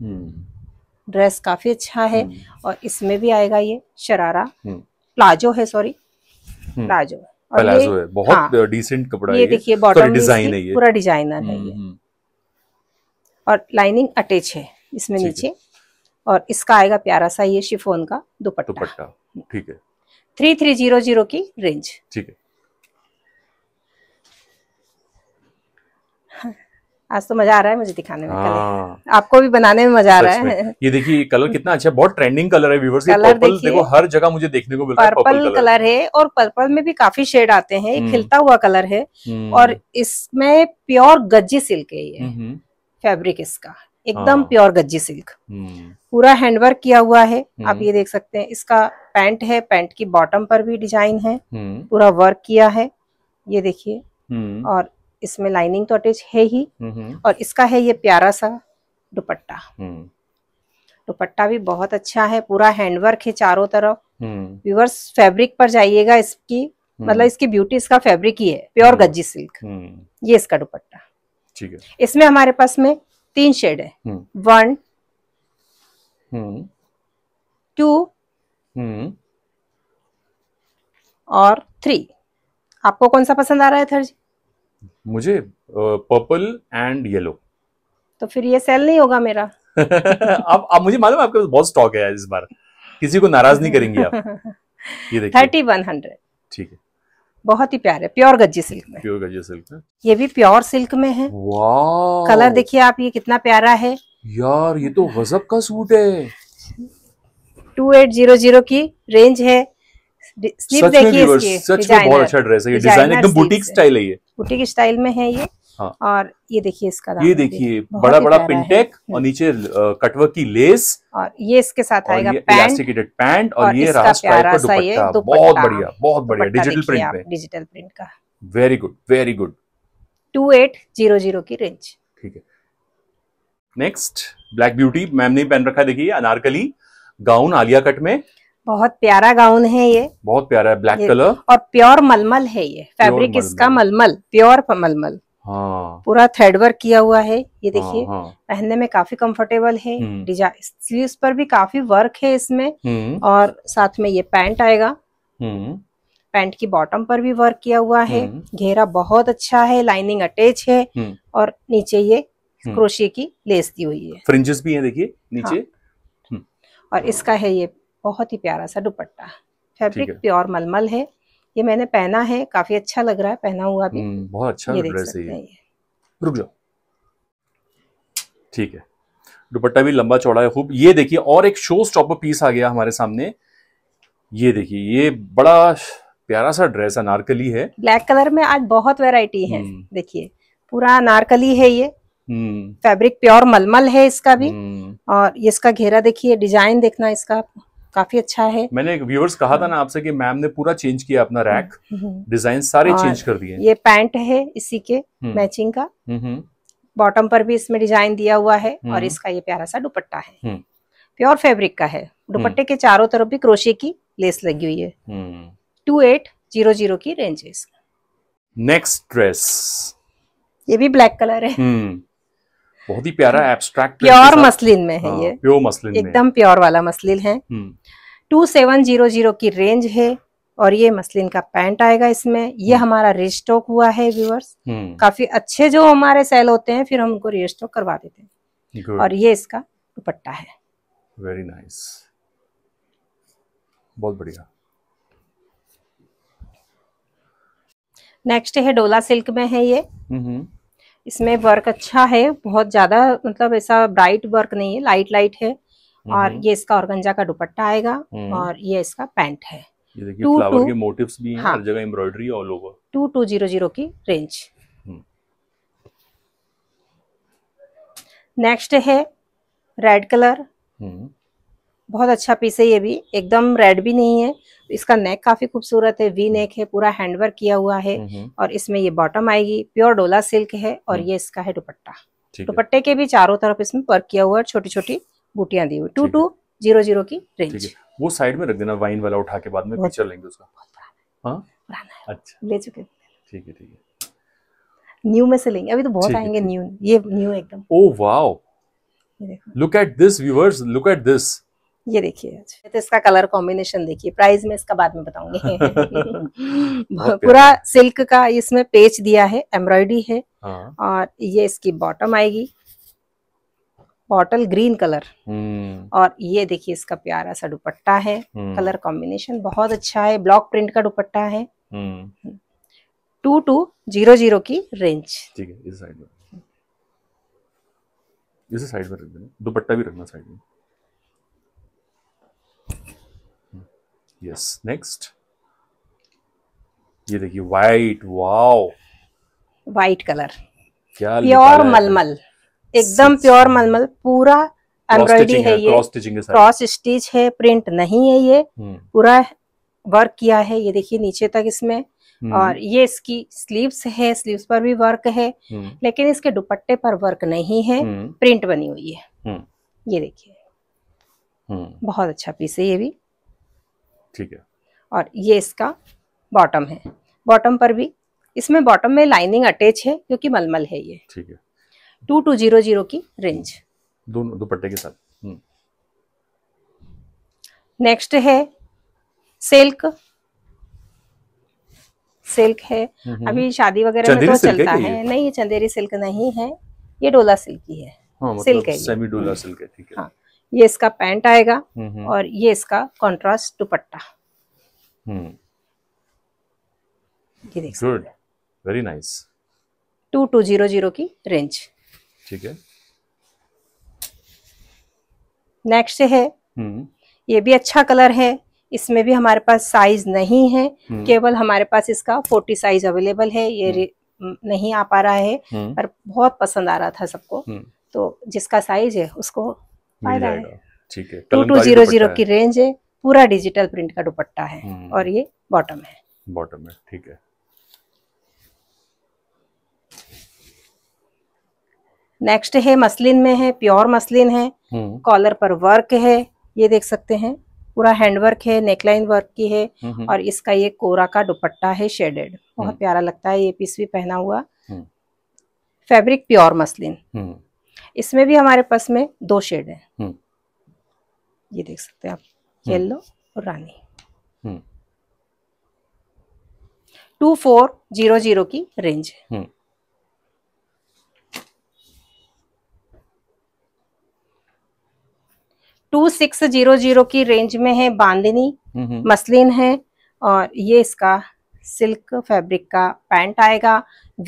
ड्रेस हम्म। काफी अच्छा है हम्म। और इसमें भी आएगा ये शरारा प्लाजो है सॉरी प्लाजो है पलाजो है बहुत हाँ, डिसेंट कपड़ा ये देखिए बॉटम डिजाइन है ये पूरा डिजाइनर है हम्म, ये हम्म। और लाइनिंग अटैच है इसमें नीचे और इसका आएगा प्यारा सा ये शिफोन का दुपट्टा दुपट्टा ठीक है थ्री थ्री जीरो जीरो की रेंज ठीक है आज तो मजा आ रहा है मुझे दिखाने में कलर हाँ। आपको भी बनाने में मजा आ रहा है ये देखिए कलर कितना अच्छा बहुत ट्रेंडिंग कलर है व्यूवर्स कलर देखो हर जगह मुझे देखने को मिलता है पर्पल कलर है और पर्पल में भी काफी शेड आते हैं हम्म। खिलता हुआ कलर है हम्म। और इसमें प्योर गज्जी सिल्क है ये फैब्रिक हम्म। इसका एकदम प्योर हाँ। गज्जी सिल्क पूरा हैंडवर्क किया हुआ है आप ये देख सकते हैं इसका पैंट है पैंट की बॉटम पर भी डिजाइन है पूरा वर्क किया है ये देखिए और इसमें लाइनिंग तो अटैच है ही और इसका है ये प्यारा सा दुपट्टा हम्म। दुपट्टा भी बहुत अच्छा है पूरा हैंडवर्क है चारों तरफ व्यूवर्स हम्म। फैब्रिक पर जाइएगा इसकी हम्म। मतलब इसकी ब्यूटी इसका फैब्रिक ही है प्योर गज्जी सिल्क ये इसका दुपट्टा ठीक है इसमें हमारे पास में तीन शेड है वन टू और थ्री आपको कौन सा पसंद आ रहा है थर्जी मुझे पर्पल एंड येलो तो फिर ये सेल नहीं होगा मेरा अब अब मुझे मालूम है आपके पास बहुत स्टॉक है इस बार किसी को नाराज नहीं करेंगे आप ये देखिए थर्टी वन हंड्रेड ठीक है बहुत ही प्यारे प्योर गज्जी सिल्क में प्योर गज्जी सिल्क में ये भी प्योर सिल्क में है कलर देखिए आप ये कितना प्यारा है यार ये तो गजब का सूट है टू एट जीरो जीरो की रेंज है सच में बहुत अच्छा ड्रेस है ये डिजाइन एकदम बुटीक स्टाइल है ये बुटीक स्टाइल में है ये हाँ। और ये देखिए इसका ये देखिए बड़ा बड़ा पिंटेक हम्म। और नीचे की लेस और ये इसके साथ आएगा पैंट और, ये दुपट्टा बहुत बढ़िया बहुत बढ़िया डिजिटल प्रिंट में डिजिटल प्रिंट का very good very good two eight zero zero की रेंज ठीक है नेक्स्ट ब्लैक ब्यूटी मैम ने पहन रखा है देखिए अनारकली गाउन आलिया कट में बहुत प्यारा गाउन है ये बहुत प्यारा है ब्लैक कलर और प्योर मलमल है ये फैब्रिक इसका मलमल प्योर मलमल हाँ। पूरा थ्रेड वर्क किया हुआ है ये हाँ, देखिए हाँ, हाँ। पहनने में काफी कंफर्टेबल है हम्म। डिजाइन स्लीव पर भी काफी वर्क है इसमें हम्म। और साथ में ये पैंट आएगा पैंट हम्म। की बॉटम पर भी वर्क किया हुआ है घेरा बहुत अच्छा है लाइनिंग अटैच है और नीचे ये क्रोशिया की लेस दी हुई है फ्रिंजेस भी है देखिए नीचे हाँ। और इसका है ये बहुत ही प्यारा सा दुपट्टा फैब्रिक प्योर मलमल है ये मैंने पहना है काफी अच्छा लग रहा है पहना हुआ भी हम्म, बहुत अच्छा लग रहा है रुक जाओ ठीक है दुपट्टा भी लंबा चौड़ा है खूब ये देखिए और एक शो स्टॉपर पीस आ गया हमारे सामने ये देखिए ये बड़ा प्यारा सा ड्रेस अनारकली है ब्लैक कलर में आज बहुत वेराइटी है हम्म। देखिए पूरा अनारकली है ये फैब्रिक हम्म। प्योर मलमल है इसका भी और इसका घेरा देखिए डिजाइन देखना इसका आप काफी अच्छा है मैंने एक व्यूअर्स कहा था ना आपसे कि मैम ने पूरा चेंज किया अपना रैक डिजाइन हम्म, हम्म। सारे चेंज कर दिए ये पैंट है इसी के मैचिंग हम्म। का बॉटम पर भी इसमें डिजाइन दिया हुआ है और इसका ये प्यारा सा दुपट्टा है प्योर फैब्रिक का है दुपट्टे के चारों तरफ भी क्रोशे की लेस लगी हुई है टू एट जीरो जीरो की रेंजेस नेक्स्ट ड्रेस ये भी ब्लैक कलर है बहुत ही प्यारा एब्स्ट्रैक्ट हाँ। प्योर मसलिन में है हाँ, ये प्योर मसलिन एकदम प्योर वाला मसलिन है हम्म। टू सेवन जीरो जीरो की रेंज है और ये मसलिन का पैंट आएगा इसमें ये हम्म। हमारा रिस्टॉक हुआ है व्यूअर्स हम्म। काफी अच्छे जो हमारे सेल होते हैं फिर हम उनको रिस्टॉक करवा देते हैं Good. और ये इसका दुपट्टा है वेरी नाइस nice. बहुत बढ़िया नेक्स्ट है डोला सिल्क में है ये इसमें वर्क अच्छा है बहुत ज़्यादा मतलब ऐसा ब्राइट वर्क नहीं है लाइट लाइट है हम्म। हम्म। और ये इसका ऑर्गेंजा का दुपट्टा आएगा और ये इसका पैंट है टू टू के मोटिव्स भी हाँ। हर जगह embroidery all over two two zero zero की रेंज नेक्स्ट हम्म। है रेड कलर बहुत अच्छा पीस है ये भी एकदम रेड भी नहीं है इसका नेक काफी खूबसूरत है वी नेक है पूरा हैंडवर्क किया हुआ है हम्म, हम्म। और इसमें ये बॉटम आएगी प्योर डोला सिल्क है और हम्म। ये इसका है दुपट्टा दुपट्टे के भी चारों तरफ इसमें वर्क किया हुआ है छोटी छोटी बूटियां दी हुई टू टू जीरो जीरो की रेंज वो साइड में रख देना वाइन वाला उठा के बाद में पिक्चर लेंगे उसका हाँ? अच्छा ले चुके ठीक है ठीक है न्यू में से लेंगे अभी तो बहुत आएंगे न्यू ये न्यू एकदम oh wow look at this viewers look at this ये देखिए तो इसका कलर कॉम्बिनेशन देखिए प्राइस में इसका बाद में बताऊंगी पूरा सिल्क का इसमें पेच दिया है एम्ब्रॉयडरी है हाँ। और ये इसकी बॉटम आएगी बॉटल ग्रीन कलर और ये देखिए इसका प्यारा सा दुपट्टा है कलर कॉम्बिनेशन हम्म। बहुत अच्छा है ब्लॉक प्रिंट का दुपट्टा है टू टू जीरो जीरो की रेंज ठीक है इस साइड में इस साइड में रख देना दुपट्टा भी रखना साइड में यस नेक्स्ट ये देखिए व्हाइट वाओ व्हाइट कलर क्या प्योर मलमल एकदम प्योर मलमल पूरा एम्ब्रॉयडरी है ये क्रॉस स्टिच है प्रिंट नहीं है ये हम्म. पूरा वर्क किया है ये देखिए नीचे तक इसमें हम्म. और ये इसकी स्लीव्स है स्लीव्स पर भी वर्क है हम्म. लेकिन इसके दुपट्टे पर वर्क नहीं है प्रिंट बनी हुई है ये देखिए बहुत अच्छा पीस है ये भी ठीक है और ये इसका बॉटम है बॉटम पर भी इसमें बॉटम में लाइनिंग अटैच है क्योंकि मलमल है ये ठीक है टू टू जीरो जीरो की रेंज दोनों दुपट्टे के साथ नेक्स्ट हम्म। है सिल्क सिल्क है अभी शादी वगैरह में तो चलता है, है नहीं ये चंदेरी सिल्क नहीं है ये डोला सिल्क ही है हाँ, मतलब सिल्क है सेमी डोला सिल्क है ठीक है हाँ ये इसका पैंट आएगा हम्म, हम्म। और ये इसका कॉन्ट्रास्ट दुपट्टा हम्म। ये देख good very nice two two zero zero की रेंज ठीक है नेक्स्ट है ये भी अच्छा कलर है इसमें भी हमारे पास साइज नहीं है केवल हमारे पास इसका फोर्टी साइज अवेलेबल है ये नहीं आ पा रहा है पर बहुत पसंद आ रहा था सबको तो जिसका साइज है उसको फायदा है ठीक है टू टू जीरो जीरो की रेंज है पूरा डिजिटल प्रिंट का दुपट्टा है हम्म। और ये बॉटम है बॉटम है ठीक है नेक्स्ट है मसलिन में है प्योर मसलिन है कॉलर हम्म। पर वर्क है ये देख सकते हैं पूरा हैंडवर्क है नेकलाइन वर्क की है हम्म। और इसका ये कोरा का दुपट्टा है शेडेड बहुत प्यारा लगता है ये पीस भी पहना हुआ फैब्रिक प्योर मसलिन इसमें भी हमारे पास में दो शेड है हम्म। ये देख सकते हैं आप येलो और रानी हम्म। टू फोर जीरो जीरो की रेंज है हम्म। टू सिक्स जीरो जीरो की रेंज में है बांधनी मसलिन है और ये इसका सिल्क फैब्रिक का पैंट आएगा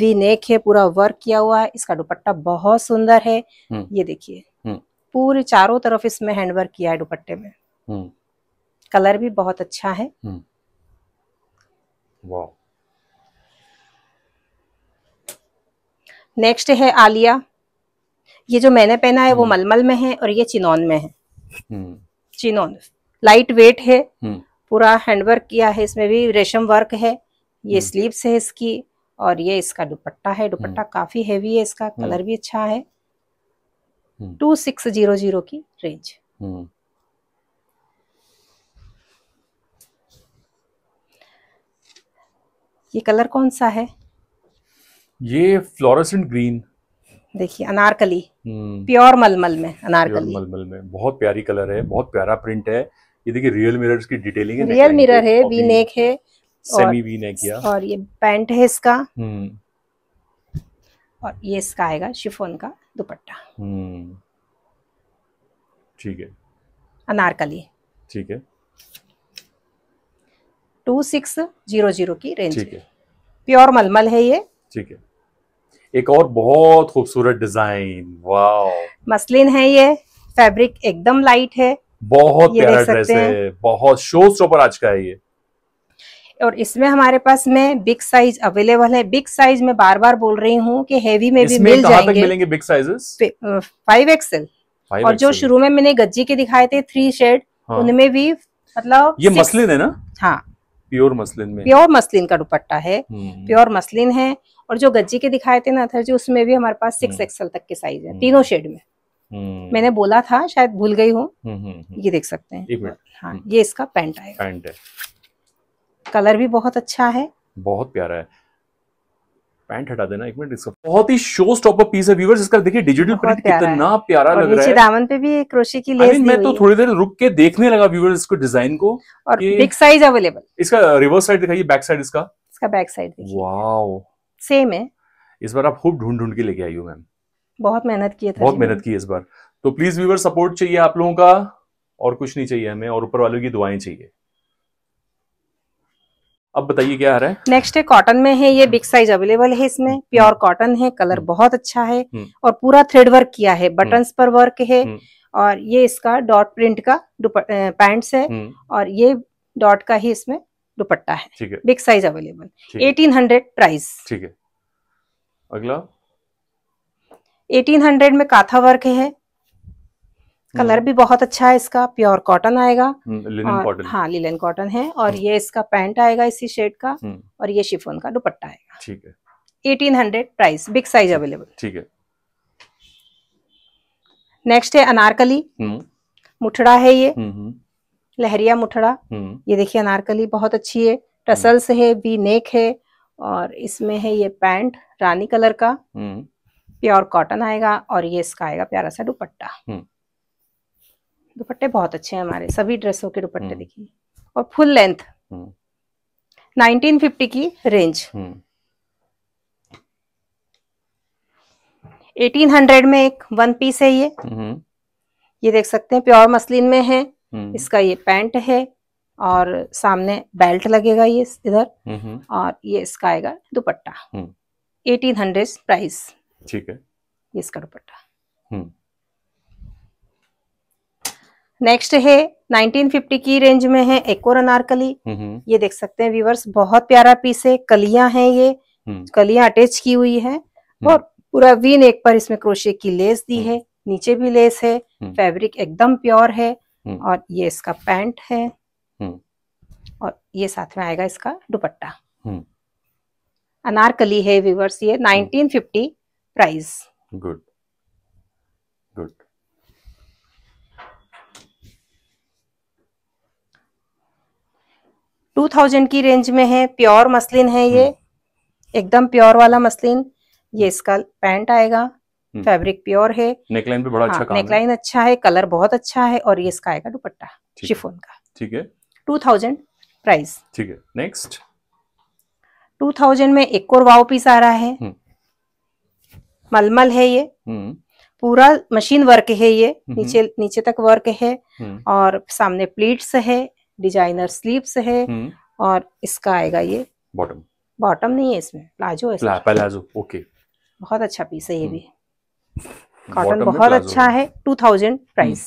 वी नेक है पूरा वर्क किया हुआ है इसका दुपट्टा बहुत सुंदर है हम्म। ये देखिए हम्म। पूरे चारों तरफ इसमें हैंडवर्क किया है दुपट्टे में हम्म। कलर भी बहुत अच्छा है नेक्स्ट है आलिया ये जो मैंने पहना है वो मलमल में है और ये चिनौन में है चिनौन लाइट वेट है पूरा हैंडवर्क किया है इसमें भी रेशम वर्क है ये हम्म। स्लीव्स है इसकी और ये इसका दुपट्टा है दुपट्टा हम्म। काफी हेवी है इसका कलर हम्म। भी अच्छा है टू सिक्स जीरो जीरो की रेंज ये कलर कौन सा है ये फ्लोरेसेंट ग्रीन देखिए अनारकली प्योर मलमल में अनारकली मलमल में बहुत प्यारी कलर है बहुत प्यारा प्रिंट है ये देखिए रियल मिरर्स की डिटेलिंग है रियल मिरर है वी नेक है सेमी वी नेक किया और ये पैंट है इसका हम्म। और ये इसका आएगा शिफोन का दुपट्टा हम्म। ठीक है अनारकली ठीक है टू सिक्स जीरो जीरो की रेंज ठीक है प्योर मलमल है ये ठीक है एक और बहुत खूबसूरत डिजाइन वाओ मसलिन है ये फैब्रिक एकदम लाइट है बहुत प्यारा ड्रेस है बहुत शो स्टॉपर आज का है ये और इसमें हमारे पास में बिग साइज अवेलेबल है बिग साइज में बार बार बोल रही हूँ कि हेवी में भी मिल जाएंगे मिलेंगे बिग फाइव एक्सएल और जो शुरू में मैंने गज्जी के दिखाए थे थ्री शेड हाँ। उनमें भी मतलब ये मसलिन है ना हाँ प्योर मसलिन में प्योर मसलिन का दुपट्टा है प्योर हम्म। मसलिन है और जो गज्जी के दिखाए थे ना अथर जो उसमें भी हमारे पास सिक्स हम्म। एक्सएल तक के साइज है हम्म। तीनों शेड में मैंने बोला था शायद भूल गई हूँ ये देख सकते हैं हाँ ये इसका पैंट आएगा पैंट है कलर भी बहुत अच्छा है बहुत प्यारा है पैंट हटा देना एक मिनट इसका बहुत ही शो स्टॉपर पीस है व्यूअर्स इसका देखिए डिजिटल प्रिंट कितना प्यारा लग रहा है दामन पे भी एक क्रोशे की लेस मैं तो थोड़ी देर रुक के देखने लगा व्यूअर्स इसको डिजाइन को और बिग साइज अवेलेबल इसका रिवर्स साइड दिखाइए बैक साइड इसका इसका बैक साइड वाओ सेम है इस बार आप खूब ढूंढ ढूंढ के लेके आई हो मैम बहुत मेहनत की है बहुत मेहनत की इस बार तो प्लीज व्यूवर सपोर्ट चाहिए आप लोगों का और कुछ नहीं चाहिए हमें और ऊपर वालों की दुआएं चाहिए अब बताइए क्या आ रहा है नेक्स्ट है कॉटन में है ये बिग साइज अवेलेबल है इसमें प्योर हम्म। कॉटन है कलर हम्म। बहुत अच्छा है हम्म। और पूरा थ्रेड वर्क किया है बटन पर वर्क है और ये इसका डॉट प्रिंट का पैंट्स है और ये डॉट का ही इसमें दुपट्टा है ठीक है big size available eighteen hundred price ठीक है अगला एटीन हंड्रेड में काथा वर्क है कलर भी बहुत अच्छा है इसका प्योर कॉटन आएगा लिनन हम्म, कॉटन हाँ लिनन कॉटन है और हम्म। ये इसका पैंट आएगा इसी शेड का हम्म। और ये शिफोन का दुपट्टा आएगा ठीक है eighteen hundred price big size available ठीक है नेक्स्ट है अनारकली मुठड़ा है ये लहरिया मुठड़ा ये देखिए अनारकली बहुत अच्छी है टसल्स है बी नेक है और इसमें है ये पैंट रानी कलर का प्योर कॉटन आएगा और ये इसका आएगा प्यारा सा दुपट्टा दुपट्टे बहुत अच्छे हैं हमारे सभी ड्रेसों के दुपट्टे हम्म। देखिए और फुल लेंथ 1950 हम्म। की रेंज 1800 हम्म। में एक वन पीस है ये ये देख सकते हैं प्योर मसलिन में है इसका ये पैंट है और सामने बेल्ट लगेगा ये इधर और ये इसका आएगा दुपट्टा एटीन हंड्रेड प्राइस ठीक है ये इसका दुपट्टा नेक्स्ट है 1950 की रेंज में है एक और अनारकली हम्म। ये देख सकते हैं व्यूवर्स बहुत प्यारा पीस है कलियां हैं ये हम्म। कलियां अटैच की हुई है हम्म। और पूरा वी नेक पर इसमें क्रोशे की लेस दी है नीचे भी लेस है फैब्रिक एकदम प्योर है और ये इसका पैंट है और ये साथ में आएगा इसका दुपट्टा अनारकली है व्यूवर्स ये 1950 प्राइस गुड टू थाउजेंड की रेंज में है प्योर मसलिन है ये हम्म। एकदम प्योर वाला मसलिन ये इसका पैंट आएगा फैब्रिक हम्म। प्योर है नेकलाइन भी बड़ा अच्छा नेकलाइन हाँ, अच्छा है कलर बहुत अच्छा है और ये इसका आएगा दुपट्टा शिफोन का ठीक है टू थाउजेंड प्राइस ठीक है नेक्स्ट टू थाउजेंड में एक और वाव पीस आ रहा है हम्म। मलमल है ये पूरा मशीन वर्क है ये नीचे नीचे तक वर्क है और सामने प्लीट्स है डिजाइनर स्लीव्स है हम्म। और इसका आएगा ये बॉटम बॉटम नहीं है इसमें प्लाजो है प्ला, प्लाजो ओके बहुत अच्छा पीस है ये हम्म। भी कॉटन बहुत अच्छा है two thousand price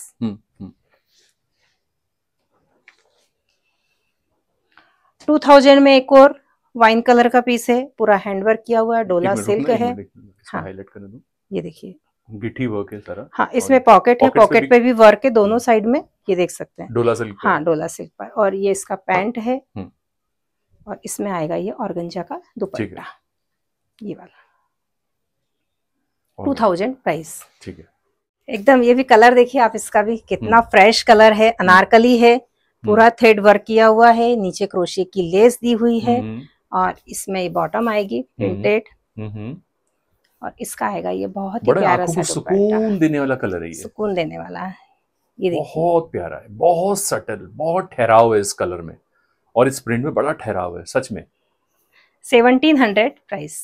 two thousand में एक और वाइन कलर का पीस है पूरा हैंडवर्क किया हुआ है डोला सिल्क है हाँ, ये देखिए गिठी वर्क है सारा हाँ इसमें पॉकेट है पॉकेट पे भी वर्क है दोनों साइड हम्म। में ये देख सकते हैं डोला सिल्क हाँ डोला सिल्क पर और ये इसका पैंट है हम्म। और इसमें आएगा ये ऑर्गेंजा का दुपट्टा ये वाला टू थाउजेंड प्राइस ठीक है एकदम ये भी कलर देखिए आप इसका भी कितना फ्रेश हम्म। कलर है अनारकली है पूरा थ्रेड वर्क किया हुआ है नीचे क्रोशिया की लेस दी हुई है और इसमें बॉटम आएगी प्रिंटेड और इसका आएगा ये बहुत ही प्यारा सा सुकून देने वाला कलर है ये सुकून देने वाला है ये बहुत प्यारा है बहुत सटल बहुत ठहराव है इस कलर में और इस प्रिंट में बड़ा ठहराव है सच में seventeen hundred price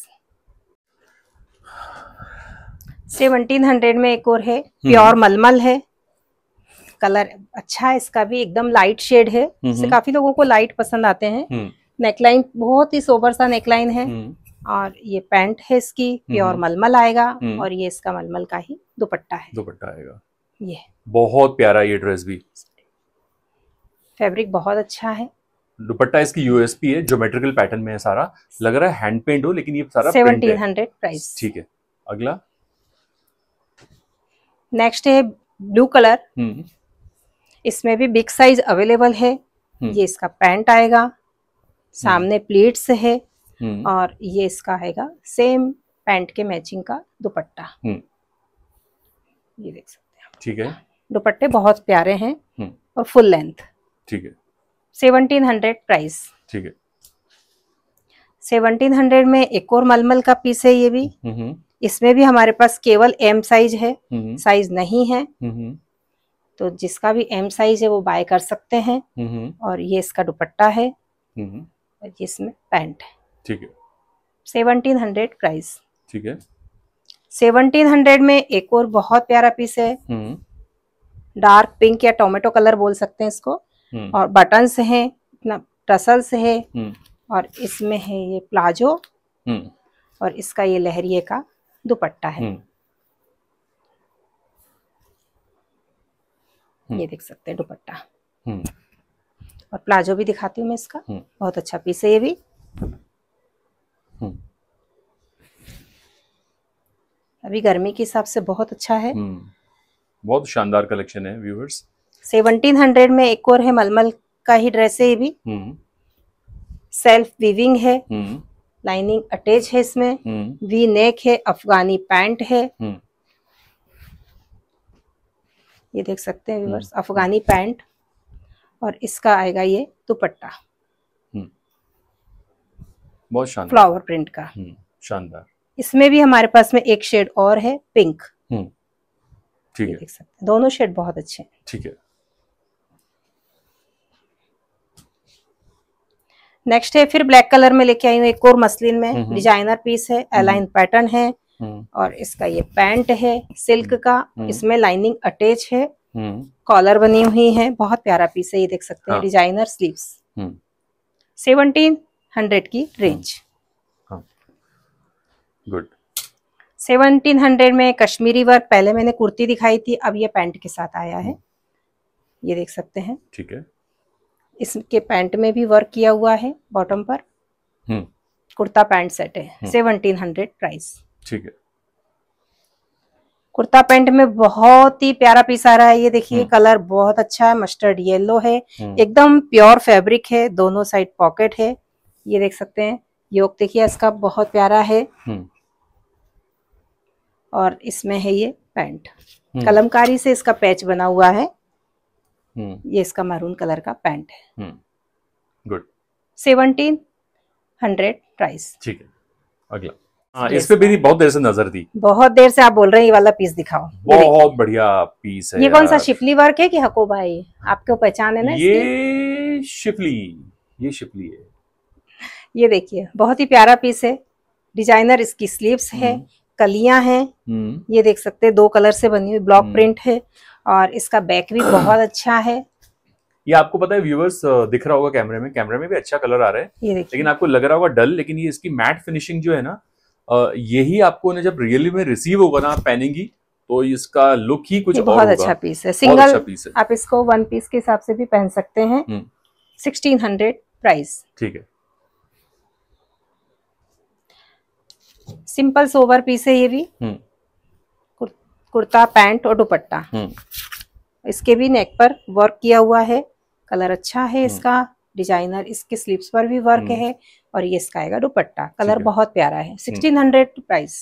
seventeen hundred में एक और है प्योर हम्म। मलमल है कलर अच्छा है इसका भी एकदम लाइट शेड है इससे हम्म। काफी लोगों को लाइट पसंद आते हैं नेकलाइन हम्म। बहुत ही सोबर सा नेकलाइन है और ये पैंट है इसकी प्योर हम्म। मलमल आएगा हम्म। और ये इसका मलमल का ही दुपट्टा है दुपट्टा आएगा ये बहुत प्यारा ये ड्रेस भी फैब्रिक बहुत अच्छा है दुपट्टा इसकी यूएसपी है ज्योमेट्रिकल पैटर्न में है सारा लग रहा है हैंड पेंट हो लेकिन ये सारा सेवनटीन हंड्रेड प्राइस ठीक है अगला नेक्स्ट है ब्लू हम्म। कलर इसमें भी बिग साइज अवेलेबल है ये इसका पैंट आएगा सामने प्लेट्स है हम्म। और ये इसका हैगा सेम पैंट के मैचिंग का दुपट्टा हम्म। ये देख सकते हैं ठीक है दुपट्टे बहुत प्यारे हैं हम्म। और फुल लेंथ ठीक है सेवनटीन हंड्रेड प्राइस ठीक है सेवनटीन हंड्रेड में एक और मलमल का पीस है ये भी इसमें भी हमारे पास केवल एम साइज है साइज नहीं है तो जिसका भी एम साइज है वो बाय कर सकते हैं और ये इसका दुपट्टा है और इसमें पैंट है ठीक है सेवनटीन हंड्रेड प्राइस ठीक है सेवनटीन हंड्रेड में एक और बहुत प्यारा पीस है हम्म। डार्क पिंक या टोमेटो कलर बोल सकते हैं इसको हम्म। और बटन्स हैं इतना टसल्स है हम्म। और इसमें है ये प्लाजो और इसका ये लहरिए का दुपट्टा है ये देख सकते हैं दुपट्टा और प्लाजो भी दिखाती हूँ मैं इसका बहुत अच्छा पीस है ये भी हम्म। अभी गर्मी के हिसाब से बहुत अच्छा है हम्म। बहुत शानदार कलेक्शन है व्यूअर्स हंड्रेड में एक और है मलमल का ही ड्रेस है भी सेल्फ हम्म। वीविंग है लाइनिंग अटैच है इसमें वी नेक है अफगानी पैंट है ये देख सकते हैं व्यूअर्स अफगानी पैंट और इसका आएगा ये दुपट्टा बहुत शानदार फ्लावर प्रिंट का हम्म, शानदार इसमें भी हमारे पास में एक शेड और है पिंक हम्म, ठीक है देख सकते दोनों शेड बहुत अच्छे हैं ठीक है नेक्स्ट है फिर ब्लैक कलर में लेके आई हूँ एक और मसलिन में डिजाइनर हम्म, पीस है एलाइन पैटर्न है और इसका ये पैंट है सिल्क का इसमें लाइनिंग अटैच है कॉलर बनी हुई है बहुत प्यारा पीस है ये देख सकते हैं डिजाइनर स्लीव्स सेवनटीन हंड्रेड की रेंज गुड सेवनटीन हंड्रेड में कश्मीरी वर्क पहले मैंने कुर्ती दिखाई थी अब ये पैंट के साथ आया है ये देख सकते हैं ठीक है इसके पैंट में भी वर्क किया हुआ है बॉटम पर हम्म. कुर्ता पैंट सेट है सेवनटीन हंड्रेड प्राइस ठीक है कुर्ता पैंट में बहुत ही प्यारा पीस आ रहा है ये देखिए कलर हम्म. बहुत अच्छा है मस्टर्ड येलो है हम्म. एकदम प्योर फैब्रिक है दोनों साइड पॉकेट है ये देख सकते हैं योग देखिए इसका बहुत प्यारा है हम्म। और इसमें है ये पैंट हम्म। कलमकारी से इसका पैच बना हुआ है हम्म। ये इसका मैरून कलर का पैंट है गुड सेवनटीन हंड्रेड प्राइस ठीक है अगला आ, हाँ, इस पे मेरी बहुत देर से नजर थी बहुत देर से आप बोल रहे हैं ये वाला पीस दिखाओ बहुत बढ़िया पीस है ये कौन सा शिफली वर्क है कि हकोबाई आपको पहचान है ना ये शिफली ये शिफली है ये देखिए बहुत ही प्यारा पीस है डिजाइनर इसकी स्लीव्स है हम्म। कलियां हैं हम्म। ये देख सकते हैं दो कलर से बनी हुई ब्लॉक हम्म। प्रिंट है और इसका बैक भी बहुत अच्छा है ये आपको पता है व्यूवर्स दिख रहा होगा कैमरे में कैमरे में भी अच्छा कलर आ रहा है ये लेकिन आपको लग रहा होगा डल लेकिन ये इसकी मैट फिनिशिंग जो है ना यही आपको ना जब रियली में रिसीव होगा ना आप पहनेंगी तो इसका लुक ही कुछ बहुत और अच्छा पीस है सिंगल अच्छा पीस है आप इसको वन पीस के हिसाब से भी पहन सकते हैं सिक्सटीन हंड्रेड प्राइस ठीक है सिंपल सोवर पीस है ये भी हम्म। कुर, कुर्ता पैंट और दुपट्टा हम्म। इसके भी नेक पर वर्क किया हुआ है कलर अच्छा है हम्म। इसका डिजाइनर इसके स्लीव्स पर भी वर्क है और ये इसका आएगा दुपट्टा कलर बहुत प्यारा है sixteen hundred price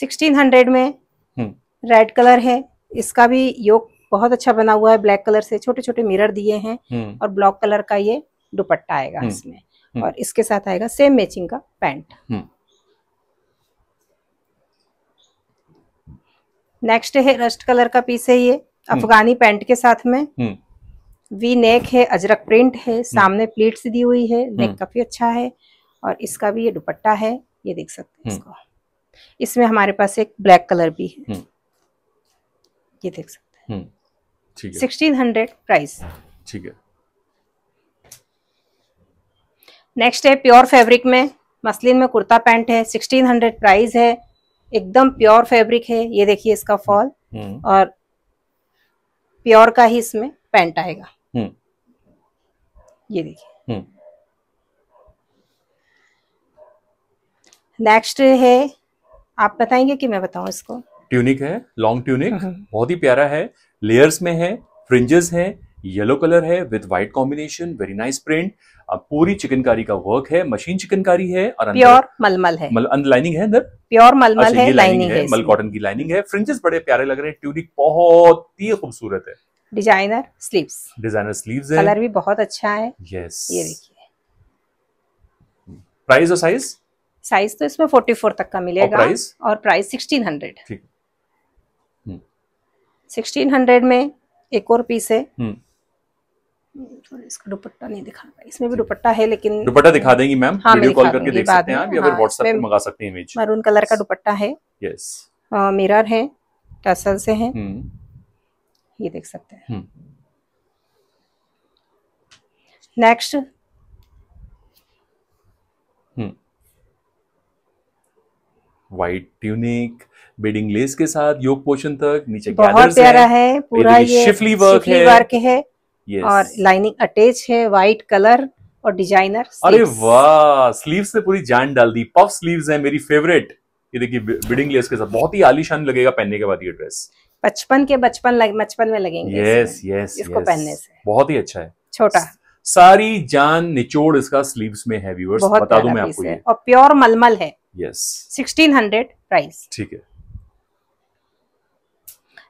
sixteen hundred में रेड कलर है इसका भी योग बहुत अच्छा बना हुआ है ब्लैक कलर से छोटे छोटे मिरर दिए हैं और ब्लॉक कलर का ये दुपट्टा आएगा हम्म, इसमें हम्म। और इसके साथ आएगा सेम मैचिंग का पैंट नेक्स्ट हम्म। है रस्ट कलर का पीस है ये अफगानी पैंट के साथ में वी नेक है अजरक प्रिंट है सामने प्लीट्स दी हुई है नेक काफी अच्छा है और इसका भी ये दुपट्टा है ये देख सकते हैं इसको इसमें हमारे पास एक ब्लैक कलर भी है ये देख सकते हैं सिक्सटीन हंड्रेड प्राइस ठीक है नेक्स्ट है प्योर फैब्रिक में मसलिन में कुर्ता पैंट है सिक्सटीन हंड्रेड प्राइस है एकदम प्योर फैब्रिक है ये देखिए इसका फॉल हम्म। और प्योर का ही इसमें पैंट आएगा हम्म। ये देखिए नेक्स्ट हम्म। है आप बताएंगे कि मैं बताऊं इसको ट्यूनिक है लॉन्ग ट्यूनिक बहुत ही प्यारा है लेयर्स में है फ्रिंजेस हैं येलो कलर है with white combination very nice print पूरी चिकनकारी का वर्क है मशीन चिकनकारी है और प्योर मलमल है मल लाइनिंग है अंदर प्योर मलमल अच्छा, है लाइनिंग है, मल कॉटन की लाइनिंग है फ्रिंजेस बड़े प्यारे लग रहे हैं ट्यूनिक बहुत ही खूबसूरत है डिजाइनर स्लीव्स डिजाइनर स्लीव्स है कलर भी बहुत अच्छा है यस ये देखिए प्राइस और साइज साइज तो इसमें 44 तक का मिलेगा और प्राइस और प्राइस 1600 ठीक 1600 हम्म। में एक और पीस है हम्म। इसका दुपट्टा नहीं दिखा इसमें भी दुपट्टा है लेकिन दुपट्टा दिखा देंगी मैम हाँ, वीडियो कॉल करके देख सकते हैं आप या फिर हाँ, पे मंगा सकते हैं इमेज मरून कलर का दुपट्टा है यस मिरर हाँ, है टसल से है हम्म। ये देख सकते हैं next white tunic beading lace के साथ योग पोषण तक नीचे बहुत प्यारा है, पूरा ये शिफली वर्क है, वर्क है yes. और लाइनिंग अटैच है व्हाइट कलर और डिजाइनर अरे वाह स्लीव्स पे पूरी जान डाल दी पफ स्लीव्स है मेरी फेवरेट ये देखिए बिडिंग लेस के साथ बहुत ही आलीशान लगेगा पहनने के बाद ये ड्रेस बचपन के बचपन बचपन में लगेंगे यस यस इसको पहनने से बहुत ही अच्छा है छोटा सारी जान निचोड़ इसका स्लीव्स में है व्यूअर्स बता दूं मैं आपको ये और प्योर मलमल है यस सिक्सटीन हंड्रेड प्राइस ठीक है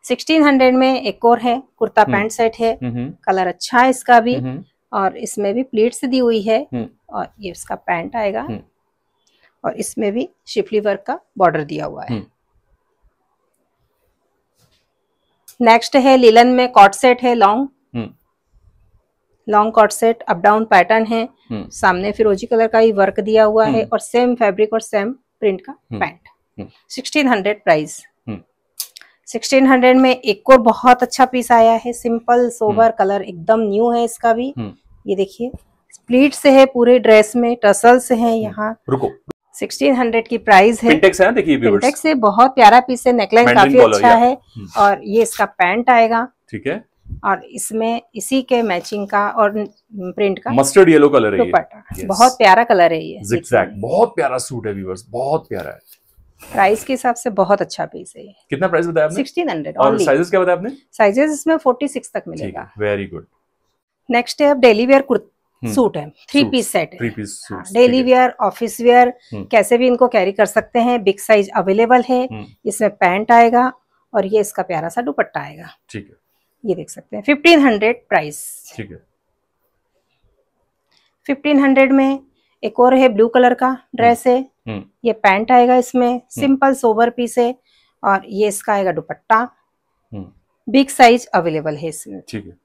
सिक्सटीन हंड्रेड में एक और है कुर्ता हम्म। पैंट सेट है हम्म। कलर अच्छा है इसका भी हम्म। और इसमें भी प्लीट्स दी हुई है और ये इसका पैंट आएगा और इसमें भी शिफली वर्क का बॉर्डर दिया हुआ है नेक्स्ट है लीलन में कॉट सेट है long long co-ord set up down pattern है सामने फिरोजी कलर का ही वर्क दिया हुआ है और सेम फैब्रिक और सेम प्रिंट का pant sixteen hundred price sixteen hundred में एक और बहुत अच्छा पीस आया है सिंपल सोबर कलर एकदम न्यू है इसका भी हम्म। ये देखिए स्प्लीट से है पूरे ड्रेस में टसल से है हम्म। यहाँ रुको सिक्सटीन हंड्रेड की प्राइस है पिंटेक्स है देखिए पिंटेक्स से बहुत प्यारा पीस है नेकलाइन काफी अच्छा है हम्म। और ये इसका पैंट आएगा ठीक है और इसमें इसी के मैचिंग का और प्रिंट का मस्टर्ड येलो कलर है ये। बहुत प्यारा कलर है ये बहुत प्यारा सूट है बहुत प्यारा है प्राइस के हिसाब से बहुत अच्छा पीस है कितना प्राइस बताया आपने 1600 और साइजेस क्या बताया आपने साइजेस इसमें 46 तक मिलेगा वेरी गुड नेक्स्ट है अब डेली वेयर सूट है three piece set three piece suit daily wear office wear कैसे भी इनको कैरी कर सकते हैं बिग साइज अवेलेबल है हम्म। इसमें पैंट आएगा और ये इसका प्यारा सा दुपट्टा आएगा ठीक है ये देख सकते हैं फिफ्टीन हंड्रेड प्राइस ठीक है फिफ्टीन हंड्रेड में एक और है ब्लू कलर का ड्रेस हम्म। है हम्म। ये पैंट आएगा इसमें हम्म। सिंपल सोवर पीस है और ये इसका आएगा दुपट्टा बिग साइज अवेलेबल है इसमें ठीक है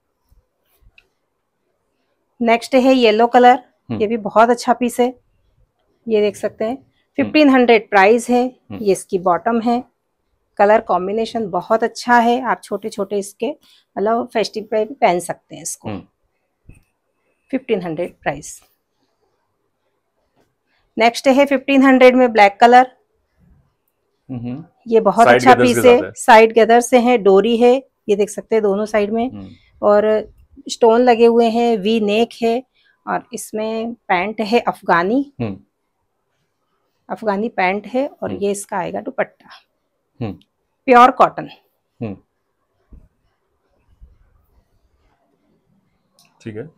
नेक्स्ट है येलो कलर हम्म। ये भी बहुत अच्छा पीस है ये देख सकते हैं फिफ्टीन हंड्रेड प्राइस है ये इसकी बॉटम है कलर कॉम्बिनेशन बहुत अच्छा है आप छोटे छोटे इसके मतलब फेस्टिव पे भी पहन सकते हैं इसको फिफ्टीन हंड्रेड प्राइस नेक्स्ट है फिफ्टीन हंड्रेड में ब्लैक हम्म। कलर ये बहुत अच्छा पीस है साइड गदर से है डोरी है ये देख सकते हैं दोनों साइड में हम्म। और स्टोन लगे हुए हैं वी नेक है और इसमें पैंट है अफगानी हम्म। अफगानी पैंट है और ये इसका आएगा दुपट्टा प्योर कॉटन ठीक है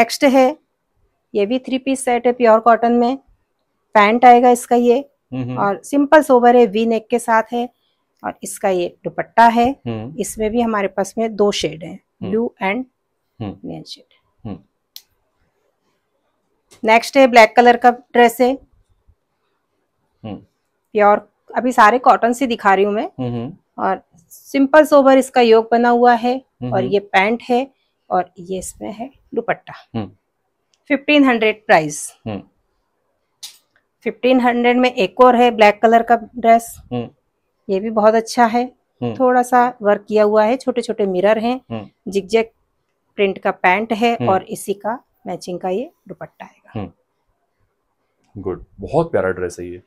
नेक्स्ट है ये भी थ्री पीस सेट है प्योर कॉटन में पैंट आएगा इसका ये हम्म, हम्म। और सिंपल सोवर है वी नेक के साथ है और इसका ये दुपट्टा है हम्म। इसमें भी हमारे पास में दो शेड है ब्लू एंड शेड नेक्स्ट है ब्लैक कलर का ड्रेस है प्योर अभी सारे कॉटन से दिखा रही हूँ मैं और सिंपल सोवर इसका योग बना हुआ है और ये पैंट है और ये इसमें है dupatta fifteen hundred price fifteen hundred में एक और है ब्लैक कलर का ड्रेस हम्म। ये भी बहुत अच्छा है हम्म। थोड़ा सा वर्क किया हुआ है छोटे छोटे मिरर हैं हम्म। जिगजैग प्रिंट का पैंट है और इसी का मैचिंग का ये दुपट्टा आएगा गुड बहुत प्यारा ड्रेस है ये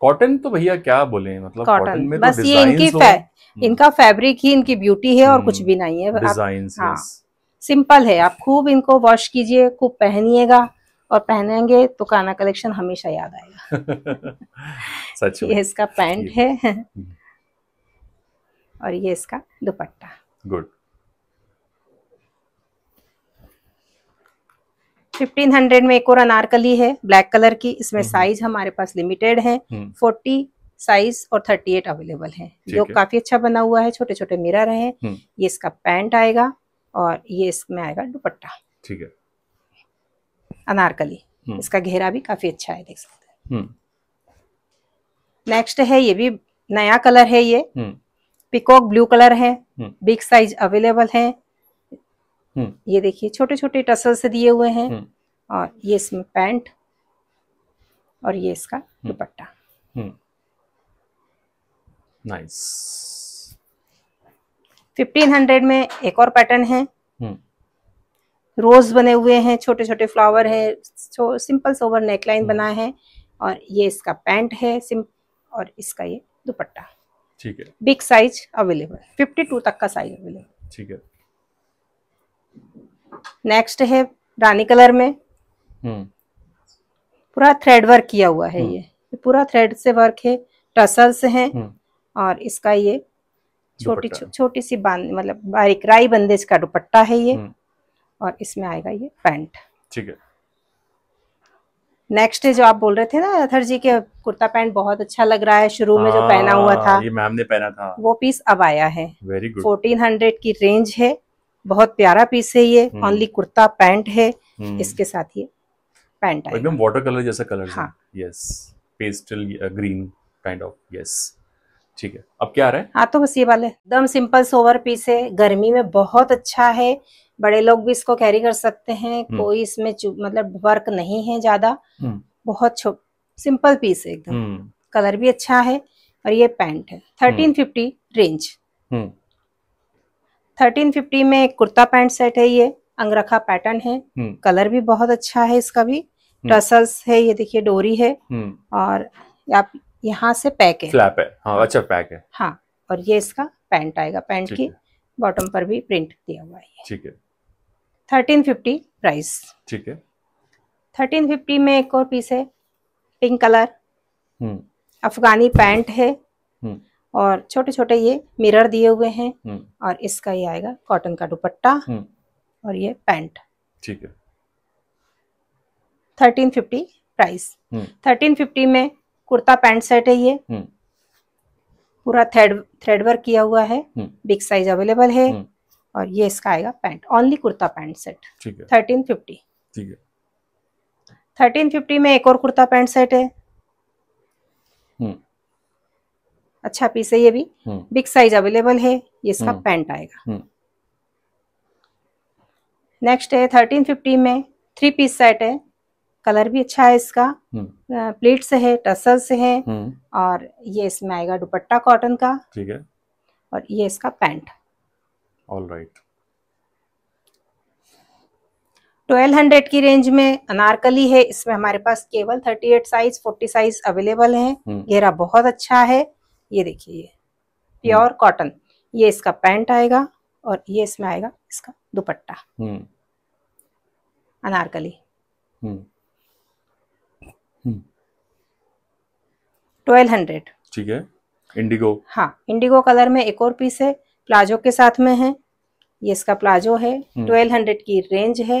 कॉटन तो भैया क्या बोले मतलब कॉटन में तो बस तो ये इनकी फै, इनका फैब्रिक ही इनकी ब्यूटी है और कुछ भी नहीं है हाँ। सिंपल है आप खूब इनको वॉश कीजिए खूब पहनिएगा और पहनेंगे तो काना कलेक्शन हमेशा याद आएगा सच ये इसका पैंट है हम्म। और ये इसका दुपट्टा गुड फिफ्टीन हंड्रेड में एक और अनारकली है ब्लैक कलर की इसमें साइज हम्म। हमारे पास लिमिटेड है हम्म। फोर्टी साइज और थर्टी एट अवेलेबल है जो है। काफी अच्छा बना हुआ है छोटे छोटे मिरर है ये इसका पैंट आएगा और ये इसमें आएगा दुपट्टा ठीक है अनारकली हम्म। इसका घेरा भी काफी अच्छा है देख सकते हैं नेक्स्ट हम्म। है ये भी नया कलर है ये पिकॉक हम्म। ब्लू कलर है बिग साइज अवेलेबल है ये देखिए छोटे छोटे टसल से दिए हुए हैं और ये इसमें पैंट और ये इसका दुपट्टा नाइस फिफ्टीन हंड्रेड में एक और पैटर्न है रोज बने हुए हैं छोटे छोटे फ्लावर है सिंपल सोवर नेकलाइन बना हम्म। है और ये इसका पैंट है और इसका ये दुपट्टा ठीक है big size available fifty two तक का साइज अवेलेबल ठीक है नेक्स्ट है रानी कलर में हम्म। पूरा थ्रेड वर्क किया हुआ है हम्म। ये पूरा थ्रेड से वर्क है टसल्स हैं और इसका ये छोटी छोटी सी बांध मतलब बारीक राई बंदेज का दुपट्टा है ये और इसमें आएगा ये पैंट ठीक है नेक्स्ट जो आप बोल रहे थे ना अथर जी के कुर्ता पैंट बहुत अच्छा लग रहा है शुरू में जो हाँ, पहना हुआ था ये मैम ने पहना था वो पीस अब आया है वेरी गुड फोर्टीन हंड्रेड की रेंज है बहुत प्यारा पीस है ये ओनली हम्म। कुर्ता पैंट है हम्म। इसके साथ ये पैंट आएगा एकदम वाटर कलर जैसा कलर हाँ yes pastel green kind of yes ठीक है अब क्या आ रहा है हाँ तो बस ये वाले एकदम सिंपल सोवर पीस है गर्मी में बहुत अच्छा है बड़े लोग भी इसको कैरी कर सकते हैं हम्म। कोई इसमें मतलब वर्क नहीं है ज्यादा हम्म। बहुत सिंपल पीस है एकदम कलर हम्म। भी अच्छा है और ये पैंट है thirteen fifty range thirteen fifty में एक कुर्ता पैंट सेट है ये अंगरखा पैटर्न है कलर भी बहुत अच्छा है इसका भी टसल्स है ये देखिए डोरी है और आप यहाँ से पैक है फ्लैप है हाँ, अच्छा पैक है हाँ और ये इसका पैंट आएगा पैंट की बॉटम पर भी प्रिंट दिया हुआ है ठीक है थर्टीन फिफ्टी प्राइस ठीक है थर्टीन फिफ्टी में एक और पीस है पिंक कलर हम्म। अफगानी पैंट है हम्म। और छोटे छोटे ये मिरर दिए हुए हैं हम्म। और इसका ये आएगा कॉटन का दुपट्टा और ये पैंट ठीक है thirteen fifty price thirteen fifty में कुर्ता पैंट सेट है ये पूरा थ्रेड थ्रेड वर्क किया हुआ है बिग साइज अवेलेबल है और ये इसका आएगा pant only kurta pant set thirteen fifty thirteen fifty में एक और कुर्ता पैंट सेट है हम्म। अच्छा पीस है ये भी बिग साइज अवेलेबल है ये इसका हम्म। पैंट आएगा नेक्स्ट हम्म। है थर्टीन फिफ्टी में थ्री पीस सेट है कलर भी अच्छा है इसका प्लेट से है टसल से है और ये इसमें आएगा दुपट्टा कॉटन का ठीक है और ये इसका pant all right twelve hundred की रेंज में अनारकली है इसमें हमारे पास केवल thirty eight size forty size available है घेरा बहुत अच्छा है ये देखिए प्योर हम्म। कॉटन ये इसका पैंट आएगा और ये इसमें आएगा इसका दुपट्टा अनारकली ट्वेल्व हंड्रेड ठीक है इंडिगो हाँ इंडिगो कलर में एक और पीस है प्लाजो के साथ में है ये इसका प्लाजो है हम्म। ट्वेल्व हंड्रेड की रेंज है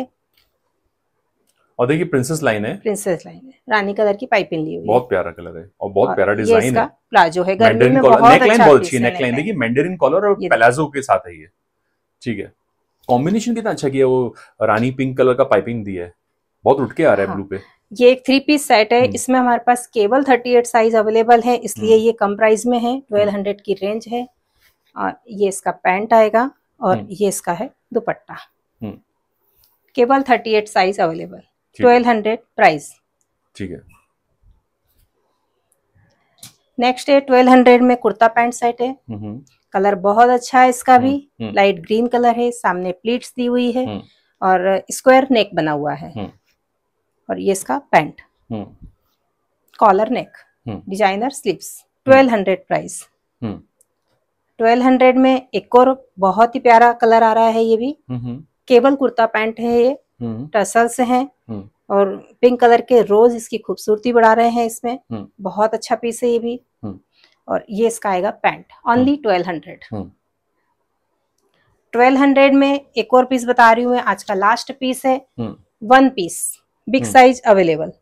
और देखिए प्रिंसेस लाइन है प्रिंसेस लाइन है रानी कलर की पाइपिंग ली हुई बहुत प्यारा कलर है और बहुत और प्यारा डिजाइन है प्लाजो है गर्मी में बहुत नेकलाइन अच्छी है नेकलाइन देखिए मैंडेरिन कॉलर और प्लाजो के साथ है ये ठीक है कॉम्बिनेशन कितना अच्छा किया वो रानी पिंक कलर का पाइपिंग दिया है बहुत उठ के आ रहा है ब्लू हाँ। पे ये एक थ्री पीस सेट है हम्म। इसमें हमारे पास केवल थर्टी एट साइज अवेलेबल है इसलिए हम्म। ये कम प्राइस में है ट्वेल्व हंड्रेड की रेंज है और ये इसका पैंट आएगा और हम्म। ये इसका है दुपट्टा हम्म। केवल thirty eight size available twelve hundred price ठीक है नेक्स्ट है ट्वेल्व हंड्रेड में कुर्ता पैंट सेट है कलर हम्म। बहुत अच्छा है इसका भी लाइट ग्रीन कलर है सामने प्लीट्स दी हुई है और स्क्वायर नेक बना हुआ है और ये इसका pant collar neck designer sleeves twelve hundred price twelve hundred में एक और बहुत ही प्यारा कलर आ रहा है ये भी केबल कुर्ता पैंट है ये हम्म। टसल्स हैं हम्म। और पिंक कलर के रोज इसकी खूबसूरती बढ़ा रहे हैं इसमें हम्म। बहुत अच्छा पीस है ये भी और ये इसका आएगा pant only twelve hundred twelve hundred में एक और पीस बता रही हूँ मैं आज का लास्ट पीस है one piece big size available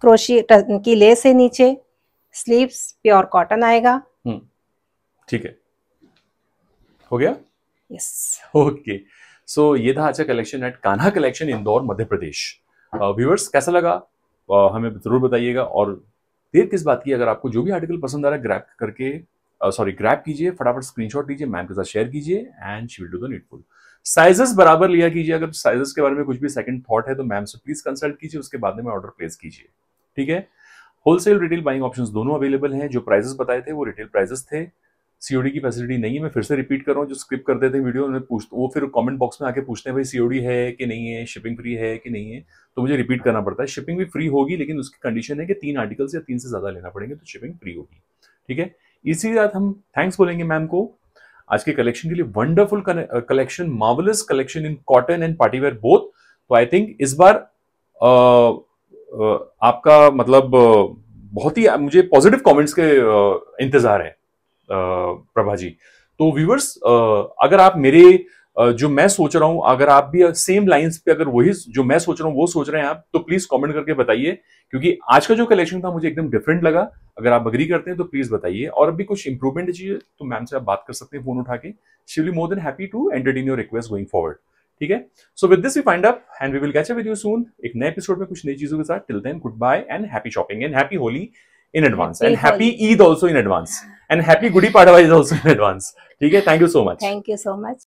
crochet की लेस है नीचे स्लीव्स प्योर कॉटन आएगा ठीक है हो गया यस ओके सो ये था आज का collection at Kanha collection Indore Madhya Pradesh viewers uh, कैसा लगा uh, हमें जरूर बताइएगा और देर किस बात की अगर आपको जो भी आर्टिकल पसंद आ रहा है ग्रैप करके सॉरी uh, ग्रैप कीजिए फटाफट स्क्रीनशॉट लीजिए मैम के साथ शेयर कीजिए and she will do the needful sizes बराबर लिया कीजिए अगर साइजेस के बारे में कुछ भी सेकंड थॉट है तो मैम से प्लीज कंसल्ट कीजिए उसके बाद में ऑर्डर प्लेस कीजिए ठीक है होलसेल रिटेल बाइंग ऑप्शंस दोनों अवेलेबल हैं जो प्राइजेस बताए थे वो रिटेल प्राइजेस थे सीओडी की फैसिलिटी नहीं है मैं फिर से रिपीट कर रहा हूँ जो स्क्रिप्ट करते थे वीडियो उन्हें पूछ वो फिर कमेंट बॉक्स में आके पूछते हैं भाई सीओडी है कि नहीं है शिपिंग फ्री है कि नहीं है तो मुझे रिपीट करना पड़ता है शिपिंग भी फ्री होगी लेकिन उसकी कंडीशन है कि तीन आर्टिकल्स या तीन से ज़्यादा लेना पड़ेंगे तो शिपिंग फ्री होगी ठीक है इसी के साथ हम थैंक्स बोलेंगे मैम को आज के कलेक्शन के लिए wonderful collection marvellous collection in cotton and partywear both तो आई थिंक इस बार आ, uh, uh, आपका मतलब uh, बहुत ही मुझे पॉजिटिव कमेंट्स के इंतजार है प्रभा जी तो व्यूवर्स अगर आप मेरे जो मैं सोच रहा हूं अगर आप भी सेम लाइंस पे अगर वही जो मैं सोच रहा हूं वो सोच रहे हैं आप तो प्लीज कमेंट करके बताइए क्योंकि आज का जो कलेक्शन था मुझे एकदम डिफरेंट लगा अगर आप अग्री करते हैं तो प्लीज बताइए और अभी कुछ इंप्रूवमेंट चाहिए तो मैम से आप बात कर सकते हैं फोन उठा के she'll be more than happy to entertain your request going forward ठीक है so with this we find up and we will catch up you soon एक नए एपिसोड में कुछ नई चीजों के साथ till then good bye and happy shopping and happy Holi in advance and happy Eid also in advance and happy Gudi पाडवाइज also in advance ठीक है thank you so much thank you so much